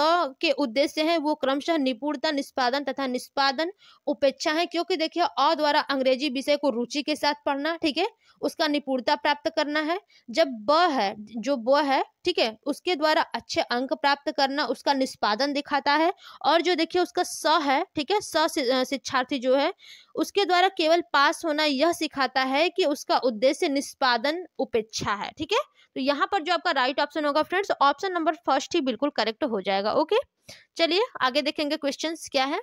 के उद्देश्य हैं वो क्रमशः निपुणता निष्पादन तथा निष्पादन उपेक्षा है क्योंकि देखिए अ द्वारा अंग्रेजी विषय को रुचि के साथ पढ़ना ठीक है उसका निपुणता प्राप्त करना है जब ब है जो ब है ठीक है उसके द्वारा अच्छे अंक प्राप्त करना उसका निष्पादन दिखाता है और जो देखिए उसका स है ठीक है स शिक्षार्थी जो है उसके द्वारा केवल पास होना यह सिखाता है कि उसका उद्देश्य निष्पादन उपेक्षा है ठीक है तो यहाँ पर जो आपका राइट ऑप्शन होगा फ्रेंड्स ऑप्शन नंबर फर्स्ट ही बिल्कुल करेक्ट हो जाएगा ओके चलिए आगे देखेंगे क्वेश्चन क्या है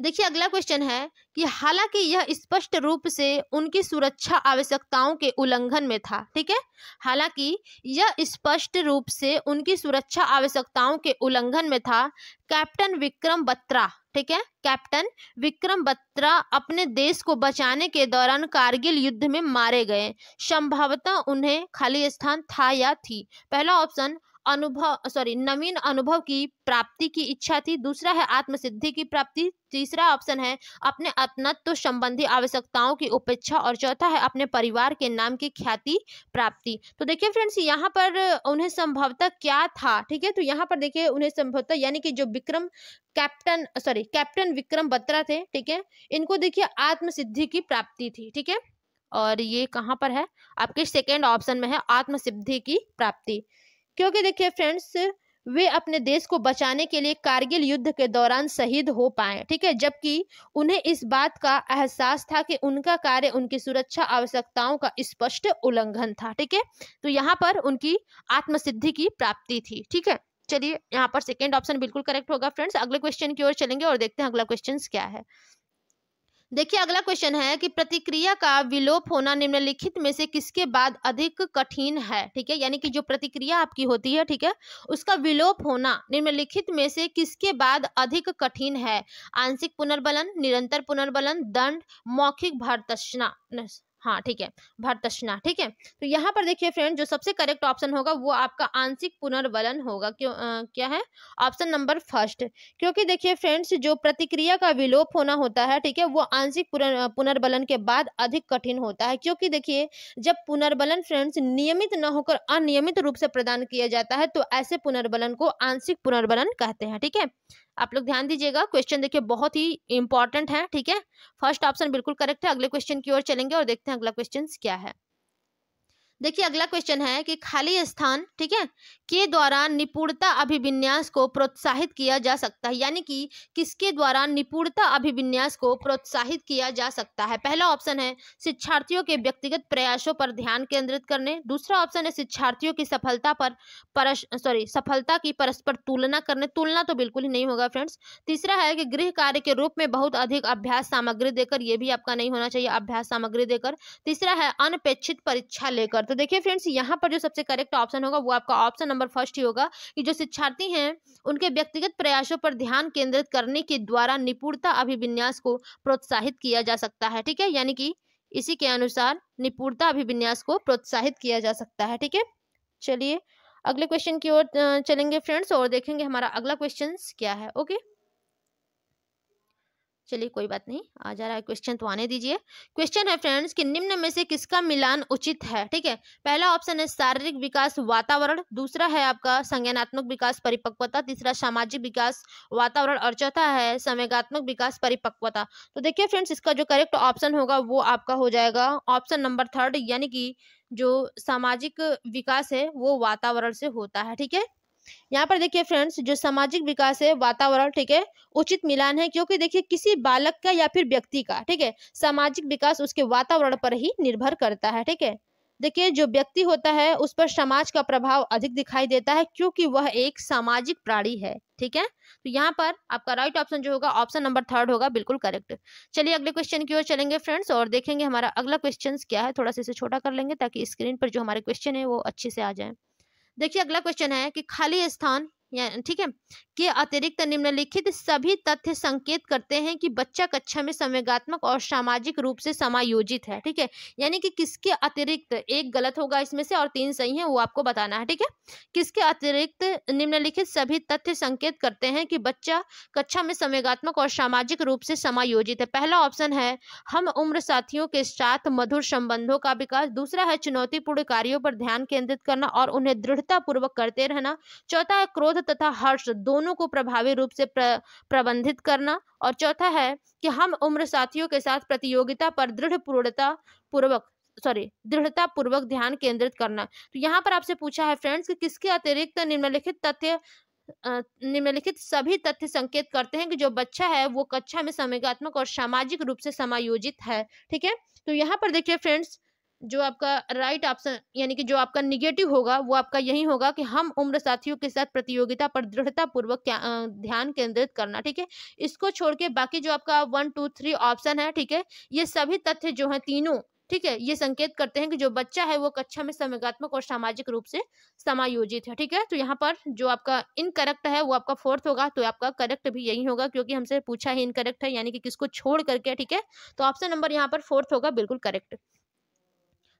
देखिए अगला क्वेश्चन है कि हालांकि यह स्पष्ट रूप से उनकी सुरक्षा आवश्यकताओं के उल्लंघन में था ठीक है हालांकि यह स्पष्ट रूप से उनकी सुरक्षा आवश्यकताओं के उल्लंघन में था कैप्टन विक्रम बत्रा ठीक है कैप्टन विक्रम बत्रा अपने देश को बचाने के दौरान कारगिल युद्ध में मारे गए संभवतः उन्हें खाली स्थान था या थी पहला ऑप्शन अनुभव सॉरी नवीन अनुभव की प्राप्ति की इच्छा थी दूसरा है आत्मसिद्धि की प्राप्ति तीसरा ऑप्शन है अपने अपनत्व संबंधी आवश्यकताओं की उपेक्षा और चौथा है अपने परिवार के नाम की ख्याति प्राप्ति तो देखिए फ्रेंड्स यहाँ पर उन्हें संभवतः क्या था ठीक है तो यहाँ पर देखिए उन्हें संभवतः यानी कि जो Vikram captain sorry captain Vikram Batra थे ठीक है इनको देखिए आत्मसिद्धि की प्राप्ति थी ठीक है और ये कहाँ पर है आपके सेकेंड ऑप्शन में है आत्मसिद्धि की प्राप्ति क्योंकि देखिए फ्रेंड्स वे अपने देश को बचाने के लिए कारगिल युद्ध के दौरान शहीद हो पाए ठीक है जबकि उन्हें इस बात का एहसास था कि उनका कार्य उनकी सुरक्षा आवश्यकताओं का स्पष्ट उल्लंघन था ठीक है तो यहाँ पर उनकी आत्मसिद्धि की प्राप्ति थी ठीक है चलिए यहाँ पर सेकेंड ऑप्शन बिल्कुल करेक्ट होगा फ्रेंड्स अगले क्वेश्चन की ओर चलेंगे और देखते हैं अगला क्वेश्चन क्या है देखिए अगला क्वेश्चन है कि प्रतिक्रिया का विलोप होना निम्नलिखित में से किसके बाद अधिक कठिन है ठीक है यानी कि जो प्रतिक्रिया आपकी होती है ठीक है उसका विलोप होना निम्नलिखित में से किसके बाद अधिक कठिन है आंशिक पुनर्बलन निरंतर पुनर्बलन दंड मौखिक भारतना हाँ ठीक है भरतष्णा ठीक है तो यहाँ पर देखिए फ्रेंड जो सबसे करेक्ट ऑप्शन होगा वो आपका आंशिक पुनर्वलन होगा क्यों आ, क्या है ऑप्शन नंबर फर्स्ट क्योंकि देखिए फ्रेंड्स जो प्रतिक्रिया का विलोप होना होता है ठीक है वो आंशिक पुनर्वलन के बाद अधिक कठिन होता है क्योंकि देखिए जब पुनर्वलन फ्रेंड्स नियमित न होकर अनियमित रूप से प्रदान किया जाता है तो ऐसे पुनर्वलन को आंशिक पुनर्वलन कहते हैं ठीक है आप लोग ध्यान दीजिएगा क्वेश्चन देखिए बहुत ही इंपॉर्टेंट है ठीक है फर्स्ट ऑप्शन बिल्कुल करेक्ट है अगले क्वेश्चन की ओर चलेंगे और देखते हैं अगला क्वेश्चन क्या है देखिए अगला क्वेश्चन है कि खाली स्थान ठीक है के द्वारा निपुणता अभिविन्यास को प्रोत्साहित किया जा सकता है यानी कि किसके द्वारा निपुणता अभिविन्यास को प्रोत्साहित किया जा सकता है पहला ऑप्शन है शिक्षार्थियों के व्यक्तिगत प्रयासों पर ध्यान केंद्रित करने दूसरा ऑप्शन है शिक्षार्थियों की सफलता पर सॉरी सफलता की परस्पर तुलना करने तुलना तो बिल्कुल ही नहीं होगा फ्रेंड्स तीसरा है कि गृह कार्य के रूप में बहुत अधिक अभ्यास सामग्री देकर यह भी आपका नहीं होना चाहिए अभ्यास सामग्री देकर तीसरा है अनपेक्षित परीक्षा लेकर तो देखिए फ्रेंड्स यहाँ पर जो सबसे करेक्ट ऑप्शन होगा वो आपका ऑप्शन नंबर फर्स्ट ही होगा कि जो शिक्षार्थी हैं उनके व्यक्तिगत प्रयासों पर ध्यान केंद्रित करने के द्वारा निपुणता अभिविन्यास को प्रोत्साहित किया जा सकता है ठीक है यानी कि इसी के अनुसार निपुणता अभिविन्यास को प्रोत्साहित किया जा सकता है ठीक है चलिए अगले क्वेश्चन की ओर चलेंगे फ्रेंड्स और देखेंगे हमारा अगला क्वेश्चन क्या है ओके चलिए कोई बात नहीं आ जा रहा है क्वेश्चन तो आने दीजिए क्वेश्चन है फ्रेंड्स कि निम्न में से किसका मिलान उचित है ठीक है पहला ऑप्शन है शारीरिक विकास वातावरण दूसरा है आपका संज्ञानात्मक विकास परिपक्वता तीसरा सामाजिक विकास वातावरण और चौथा है संवेगात्मक विकास परिपक्वता तो देखिए फ्रेंड्स इसका जो करेक्ट ऑप्शन होगा वो आपका हो जाएगा ऑप्शन नंबर थर्ड यानी कि जो सामाजिक विकास है वो वातावरण से होता है ठीक है यहाँ पर देखिए फ्रेंड्स जो सामाजिक विकास है वातावरण ठीक है उचित मिलान है क्योंकि देखिए किसी बालक का या फिर व्यक्ति का ठीक है सामाजिक विकास उसके वातावरण पर ही निर्भर करता है ठीक है देखिए जो व्यक्ति होता है उस पर समाज का प्रभाव अधिक दिखाई देता है क्योंकि वह एक सामाजिक प्राणी है ठीक है तो यहाँ पर आपका राइट ऑप्शन जो होगा ऑप्शन नंबर थर्ड होगा बिल्कुल करेक्ट चलिए अगले क्वेश्चन की ओर चलेंगे फ्रेंड्स और देखेंगे हमारा अगला क्वेश्चन क्या है थोड़ा सा इसे छोटा कर लेंगे ताकि स्क्रीन पर जो हमारे क्वेश्चन है वो अच्छे से आ जाए देखिए अगला क्वेश्चन है कि खाली स्थान ठीक है के अतिरिक्त निम्नलिखित सभी तथ्य संकेत करते हैं कि बच्चा कक्षा में संवेगात्मक और सामाजिक रूप से समायोजित है ठीक है यानी कि किसके अतिरिक्त एक गलत होगा इसमें से और तीन सही है वो आपको बताना है ठीक है किसके अतिरिक्त निम्नलिखित सभी तथ्य संकेत करते हैं कि बच्चा कक्षा में संवेगात्मक और सामाजिक रूप से समायोजित है पहला ऑप्शन है हम उम्र साथियों के साथ मधुर संबंधों का विकास दूसरा है चुनौतीपूर्ण कार्यों पर ध्यान केंद्रित करना और उन्हें दृढ़तापूर्वक करते रहना चौथा है क्रोध क्रोध तथा हर्ष दोनों को प्रभावी रूप से प्र, प्रबंधित करना और चौथा है कि हम उम्र साथियों के साथ प्रतियोगिता पर दृढ़ पूर्णता पूर्वक सॉरी दृढ़ता पूर्वक ध्यान केंद्रित करना तो यहाँ पर आपसे पूछा है फ्रेंड्स कि किसके अतिरिक्त निम्नलिखित तथ्य निम्नलिखित सभी तथ्य संकेत करते हैं कि जो बच्चा है वो कक्षा में समेगात्मक और सामाजिक रूप से समायोजित है ठीक है तो यहाँ पर देखिए फ्रेंड्स जो आपका राइट ऑप्शन यानी कि जो आपका निगेटिव होगा वो आपका यही होगा कि हम उम्र साथियों के साथ प्रतियोगिता पर दृढ़ता पूर्वक ध्यान केंद्रित करना ठीक है इसको छोड़ के बाकी जो आपका वन टू थ्री ऑप्शन है ठीक है ये सभी तथ्य जो है तीनों ठीक है ये संकेत करते हैं कि जो बच्चा है वो कक्षा अच्छा में संवेगात्मक और सामाजिक रूप से समायोजित है ठीक है तो यहाँ पर जो आपका इनकरेक्ट है वो आपका फोर्थ होगा तो आपका करेक्ट भी यही होगा क्योंकि हमसे पूछा ही इनकरेक्ट है यानी कि किसको छोड़ करके ठीक है तो ऑप्शन नंबर यहाँ पर फोर्थ होगा बिल्कुल करेक्ट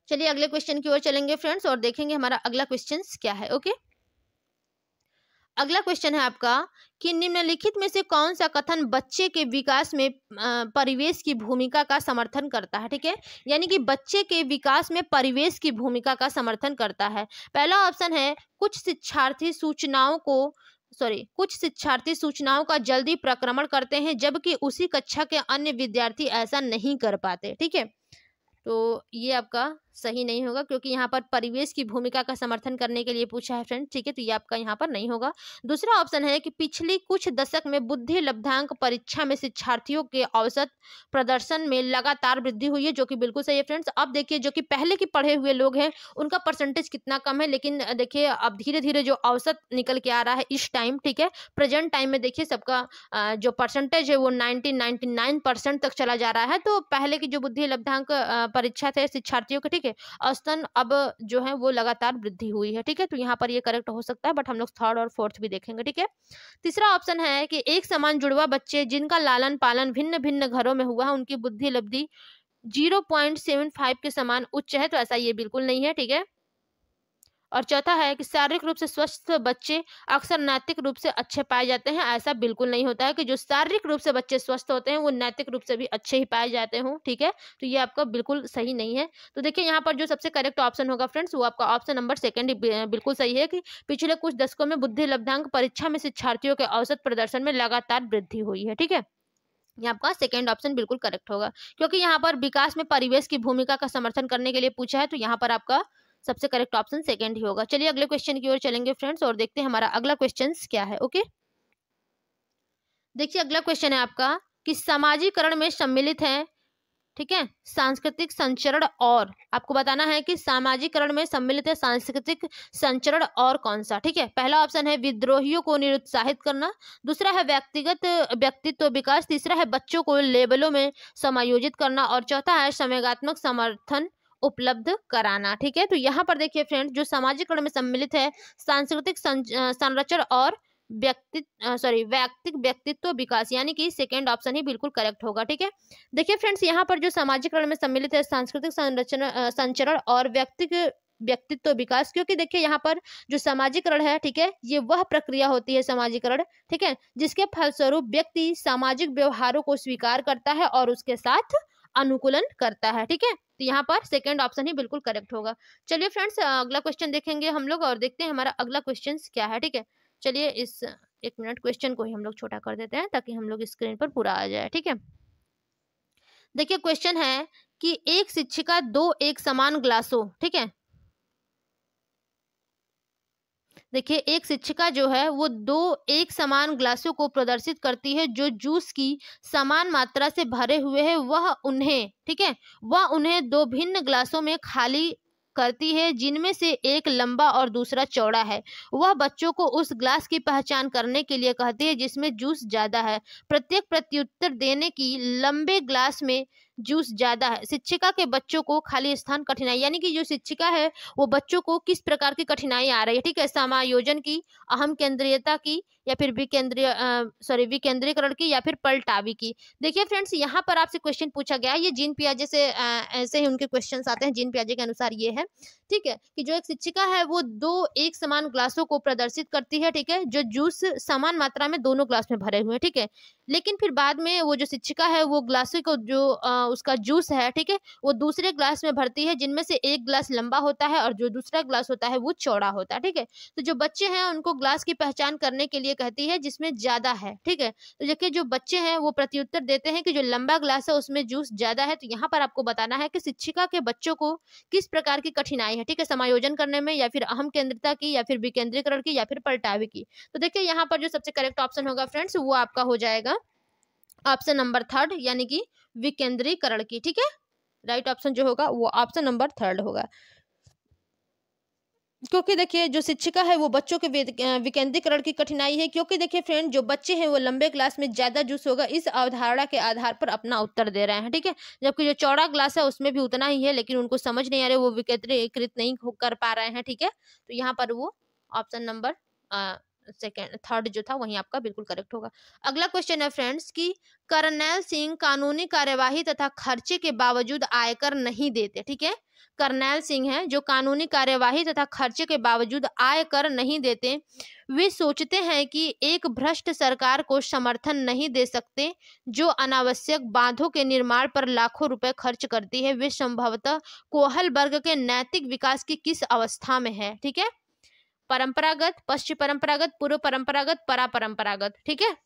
चलिए अगले क्वेश्चन की ओर चलेंगे फ्रेंड्स और देखेंगे हमारा अगला क्वेश्चन क्या है ओके अगला क्वेश्चन है आपका कि निम्नलिखित में से कौन सा कथन बच्चे के विकास में परिवेश की भूमिका का समर्थन करता है ठीक है यानी कि बच्चे के विकास में परिवेश की भूमिका का समर्थन करता है पहला ऑप्शन है कुछ शिक्षार्थी सूचनाओं को सॉरी कुछ शिक्षार्थी सूचनाओं का जल्दी प्रक्रमण करते हैं जबकि उसी कक्षा के अन्य विद्यार्थी ऐसा नहीं कर पाते ठीक है तो ये आपका सही नहीं होगा क्योंकि यहाँ पर परिवेश की भूमिका का समर्थन करने के लिए पूछा है फ्रेंड ठीक है तो ये आपका यहाँ पर नहीं होगा दूसरा ऑप्शन है कि पिछली कुछ दशक में बुद्धि लब्धांक परीक्षा में शिक्षार्थियों के औसत प्रदर्शन में लगातार वृद्धि हुई है जो कि बिल्कुल सही है फ्रेंड्स अब देखिए जो कि पहले के पढ़े हुए लोग हैं उनका परसेंटेज कितना कम है लेकिन देखिए अब धीरे धीरे जो औसत निकल के आ रहा है इस टाइम ठीक है प्रेजेंट टाइम में देखिए सबका जो परसेंटेज है वो नाइनटी नाइन परसेंट तक चला जा रहा है तो पहले की जो बुद्धि लब्धांक परीक्षा थे शिक्षार्थियों के ठीक है है स्तन अब जो है वो लगातार वृद्धि हुई है ठीक है तो यहाँ पर ये करेक्ट हो सकता है बट हम लोग थर्ड और फोर्थ भी देखेंगे ठीक है तीसरा ऑप्शन है कि एक समान जुड़वा बच्चे जिनका लालन पालन भिन्न भिन्न घरों में हुआ है उनकी बुद्धि लब्धि जीरो पॉइंट सेवन फाइव के समान उच्च है तो ऐसा ये बिल्कुल नहीं है ठीक है और चौथा है कि शारीरिक रूप से स्वस्थ बच्चे अक्सर नैतिक रूप से अच्छे पाए जाते हैं ऐसा बिल्कुल नहीं होता है कि जो शारीरिक रूप से बच्चे स्वस्थ होते हैं वो नैतिक रूप से भी अच्छे ही पाए जाते हों ठीक है तो ये आपका बिल्कुल सही नहीं है तो देखिए यहाँ पर जो सबसे करेक्ट ऑप्शन होगा फ्रेंड्स वो आपका ऑप्शन नंबर सेकेंड बिल्कुल सही है कि पिछले कुछ दशकों में बुद्धि लब्धांक परीक्षा में शिक्षार्थियों के औसत प्रदर्शन में लगातार वृद्धि हुई है ठीक है यहाँ आपका सेकेंड ऑप्शन बिल्कुल करेक्ट होगा क्योंकि यहाँ पर विकास में परिवेश की भूमिका का समर्थन करने के लिए पूछा है तो यहाँ पर आपका सबसे करेक्ट ऑप्शन सेकेंड ही होगा चलिए अगले क्वेश्चन की ओर चलेंगे फ्रेंड्स और देखते हैं हमारा अगला क्वेश्चन क्या है ओके देखिए अगला क्वेश्चन है आपका कि समाजीकरण में सम्मिलित है ठीक है सांस्कृतिक संचरण और आपको बताना है कि सामाजिकरण में सम्मिलित है सांस्कृतिक संचरण और कौन सा ठीक है पहला ऑप्शन है विद्रोहियों को निरुत्साहित करना दूसरा है व्यक्तिगत व्यक्तित्व विकास तीसरा है बच्चों को लेबलों में समायोजित करना और चौथा है समयगात्मक समर्थन उपलब्ध कराना ठीक है तो यहाँ पर देखिए फ्रेंड जो सामाजिक में सम्मिलित है सांस्कृतिक संरचना और व्यक्ति सॉरी व्यक्तिक व्यक्तित्व विकास यानी कि सेकेंड ऑप्शन ही बिल्कुल करेक्ट होगा ठीक है देखिए फ्रेंड्स यहाँ पर जो सामाजिकरण में सम्मिलित है सांस्कृतिक संरचना संचरण और व्यक्तिक व्यक्तित्व विकास क्योंकि देखिए यहाँ पर जो सामाजिकरण है ठीक है ये वह प्रक्रिया होती है सामाजिकरण ठीक है जिसके फलस्वरूप व्यक्ति सामाजिक व्यवहारों को स्वीकार करता है और उसके साथ अनुकूलन करता है ठीक है तो यहाँ पर सेकेंड ऑप्शन ही बिल्कुल करेक्ट होगा चलिए फ्रेंड्स अगला क्वेश्चन देखेंगे हम लोग और देखते हैं हमारा अगला क्वेश्चन क्या है ठीक है चलिए इस एक मिनट क्वेश्चन को ही हम लोग छोटा कर देते हैं ताकि हम लोग स्क्रीन पर पूरा आ जाए ठीक है देखिए क्वेश्चन है कि एक शिक्षिका दो एक समान ग्लासों ठीक है देखिए एक शिक्षिका जो है वो दो एक समान ग्लासों को प्रदर्शित करती है जो जूस की समान मात्रा से भरे हुए है वह उन्हें ठीक है वह उन्हें दो भिन्न ग्लासों में खाली करती है जिनमें से एक लंबा और दूसरा चौड़ा है वह बच्चों को उस ग्लास की पहचान करने के लिए कहती है जिसमें जूस ज़्यादा है प्रत्येक प्रत्युत्तर देने की लंबे ग्लास में जूस ज़्यादा है शिक्षिका के बच्चों को खाली स्थान कठिनाई यानी कि जो शिक्षिका है वो बच्चों को किस प्रकार की कठिनाई आ रही है ठीक है समायोजन की अहम केंद्रीयता की या फिर विकेंद्रीय सॉरी विकेंद्रीकरण की या फिर पलटावी की देखिए फ्रेंड्स यहाँ पर आपसे क्वेश्चन पूछा गया ये जीन पियाजे से ऐसे ही उनके क्वेश्चन आते हैं जीन पियाजे के अनुसार ये है ठीक है कि जो एक शिक्षिका है वो दो एक समान ग्लासों को प्रदर्शित करती है ठीक है जो जूस समान मात्रा में दोनों ग्लास में भरे हुए हैं ठीक है लेकिन फिर बाद में वो जो शिक्षिका है वो ग्लासों को जो आ, उसका जूस है ठीक है वो दूसरे ग्लास में भरती है जिनमें से एक ग्लास लंबा होता है और जो दूसरा ग्लास होता है वो चौड़ा होता है ठीक है तो जो बच्चे हैं उनको ग्लास की पहचान करने के लिए कहती है जिसमें ज्यादा है ठीक है तो देखिये जो बच्चे हैं वो प्रत्युत्तर देते हैं कि जो लंबा ग्लास है उसमें जूस ज्यादा है तो यहाँ पर आपको बताना है कि शिक्षिका के बच्चों को किस प्रकार की कठिनाई है ठीक है समायोजन करने में या फिर अहम केंद्रता की या फिर विकेंद्रीकरण की या फिर पलटावे की तो देखिये यहाँ पर जो सबसे करेक्ट ऑप्शन होगा फ्रेंड्स वो आपका हो जाएगा ऑप्शन नंबर थर्ड यानी कि विकेंद्रीकरण की ठीक है राइट ऑप्शन जो होगा वो ऑप्शन नंबर थर्ड होगा क्योंकि देखिए जो शिक्षिका है वो बच्चों के विकेंद्रीकरण की कठिनाई है क्योंकि देखिए फ्रेंड जो बच्चे हैं वो लंबे क्लास में ज़्यादा जूस होगा इस अवधारणा के आधार पर अपना उत्तर दे रहे हैं ठीक है जबकि जो चौड़ा क्लास है उसमें भी उतना ही है लेकिन उनको समझ नहीं आ है वो विकेंद्रीकृत नहीं कर पा रहे हैं ठीक है तो यहाँ पर वो ऑप्शन नंबर सेकेंड थर्ड जो था वही आपका बिल्कुल करेक्ट होगा अगला क्वेश्चन है फ्रेंड्स कि करनैल सिंह कानूनी कार्यवाही तथा खर्चे के बावजूद आयकर नहीं देते ठीक है करनैल सिंह है जो कानूनी कार्यवाही तथा खर्चे के बावजूद आयकर नहीं देते वे सोचते हैं कि एक भ्रष्ट सरकार को समर्थन नहीं दे सकते जो अनावश्यक बांधों के निर्माण पर लाखों रुपए खर्च करती है वे संभवतः कोहल वर्ग के नैतिक विकास की किस अवस्था में है ठीक है परंपरागत पश्चिम परंपरागत पूर्व परंपरागत परा परंपरागत ठीक है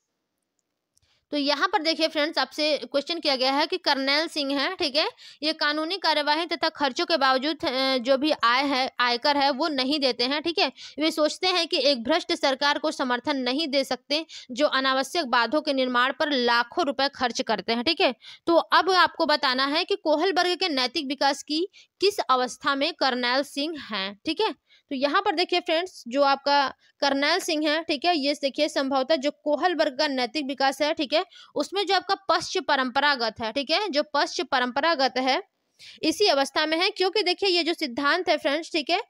तो यहाँ पर देखिए फ्रेंड्स आपसे क्वेश्चन किया गया है कि कर्नैल सिंह है ठीक है ये कानूनी कार्यवाही तथा खर्चों के बावजूद जो भी आय है आयकर है वो नहीं देते हैं ठीक है वे सोचते हैं कि एक भ्रष्ट सरकार को समर्थन नहीं दे सकते जो अनावश्यक बाधों के निर्माण पर लाखों रुपए खर्च करते हैं ठीक है तो अब आपको बताना है कि कोहल वर्ग के नैतिक विकास की किस अवस्था में करनैल सिंह है ठीक है तो यहाँ पर देखिए फ्रेंड्स जो आपका करनैल सिंह है ठीक है ये देखिए संभवतः जो कोहल वर्ग का नैतिक विकास है ठीक है उसमें जो आपका पश्च परंपरागत है ठीक है जो पश्च परंपरागत है इसी अवस्था में है क्योंकि देखिए ये जो सिद्धांत है फ्रेंड्स ठीक है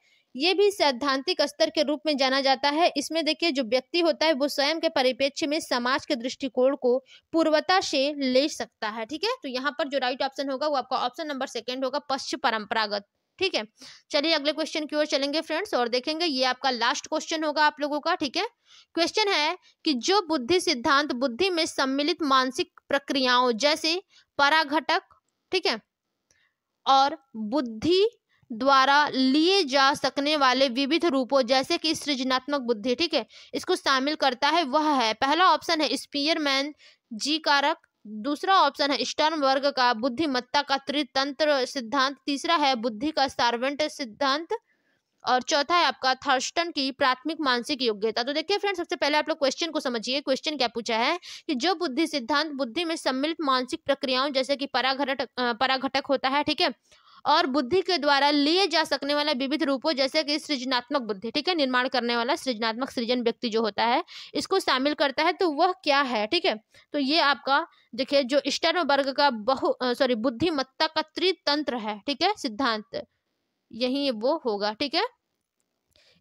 ये भी सैद्धांतिक स्तर के रूप में जाना जाता है इसमें देखिए जो व्यक्ति होता है वो स्वयं के परिपेक्ष में समाज के दृष्टिकोण को पूर्वता से ले सकता है ठीक है तो यहाँ पर जो राइट ऑप्शन होगा वो आपका ऑप्शन नंबर सेकेंड होगा पश्च परंपरागत ठीक है चलिए अगले क्वेश्चन की ओर चलेंगे फ्रेंड्स और देखेंगे ये आपका लास्ट क्वेश्चन होगा आप लोगों का ठीक है क्वेश्चन है कि जो बुद्धि सिद्धांत बुद्धि में सम्मिलित मानसिक प्रक्रियाओं जैसे पराघटक ठीक है और बुद्धि द्वारा लिए जा सकने वाले विविध रूपों जैसे कि सृजनात्मक बुद्धि ठीक है इसको शामिल करता है वह है पहला ऑप्शन है स्पीयरमैन जी कारक दूसरा ऑप्शन है स्टर्न वर्ग का बुद्धिमत्ता का त्रितंत्र सिद्धांत तीसरा है बुद्धि का सार्वेंट सिद्धांत और चौथा है आपका थर्स्टन की प्राथमिक मानसिक योग्यता तो देखिए फ्रेंड सबसे पहले आप लोग क्वेश्चन को समझिए क्वेश्चन क्या पूछा है कि जो बुद्धि सिद्धांत बुद्धि में सम्मिलित मानसिक प्रक्रियाओं जैसे कि पराघटक पराघटक होता है ठीक है और बुद्धि के द्वारा लिए जा सकने वाला विविध रूपों जैसे कि सृजनात्मक बुद्धि ठीक है निर्माण करने वाला सृजनात्मक सृजन व्यक्ति जो होता है इसको शामिल करता है तो वह क्या है ठीक है तो ये आपका देखिए जो स्टर्न वर्ग का बहु सॉरी बुद्धिमत्ता का त्रितंत्र है ठीक है सिद्धांत यही वो होगा ठीक है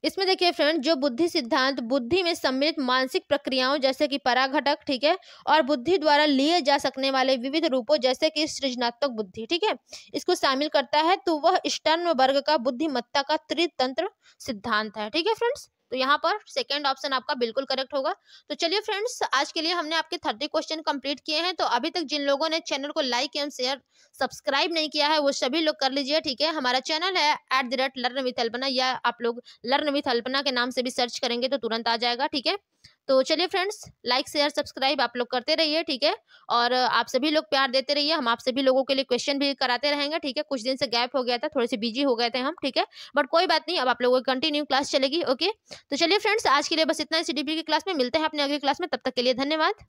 इसमें देखिए फ्रेंड जो बुद्धि सिद्धांत बुद्धि में सम्मिलित मानसिक प्रक्रियाओं जैसे कि पराघटक ठीक है और बुद्धि द्वारा लिए जा सकने वाले विविध रूपों जैसे कि सृजनात्मक बुद्धि ठीक है इसको शामिल करता है तो वह स्टर्न वर्ग का बुद्धिमत्ता का त्रितंत्र सिद्धांत है ठीक है फ्रेंड्स तो यहाँ पर सेकेंड ऑप्शन आपका बिल्कुल करेक्ट होगा तो चलिए फ्रेंड्स आज के लिए हमने आपके थर्टी क्वेश्चन कंप्लीट किए हैं तो अभी तक जिन लोगों ने चैनल को लाइक एवं शेयर सब्सक्राइब नहीं किया है वो सभी लोग कर लीजिए ठीक है हमारा चैनल है at the rate learn with Alpana या आप लोग लर्न विथ अल्पना के नाम से भी सर्च करेंगे तो तुरंत आ जाएगा ठीक है तो चलिए फ्रेंड्स लाइक शेयर सब्सक्राइब आप लोग करते रहिए ठीक है और आप सभी लोग प्यार देते रहिए हम आप सभी लोगों के लिए क्वेश्चन भी कराते रहेंगे ठीक है कुछ दिन से गैप हो गया था थोड़े से बिजी हो गए थे हम ठीक है बट कोई बात नहीं अब आप लोगों की कंटिन्यू क्लास चलेगी ओके तो चलिए फ्रेंड्स आज के लिए बस इतना सी की क्लास में मिलते हैं अपने अगली क्लास में तब तक के लिए धन्यवाद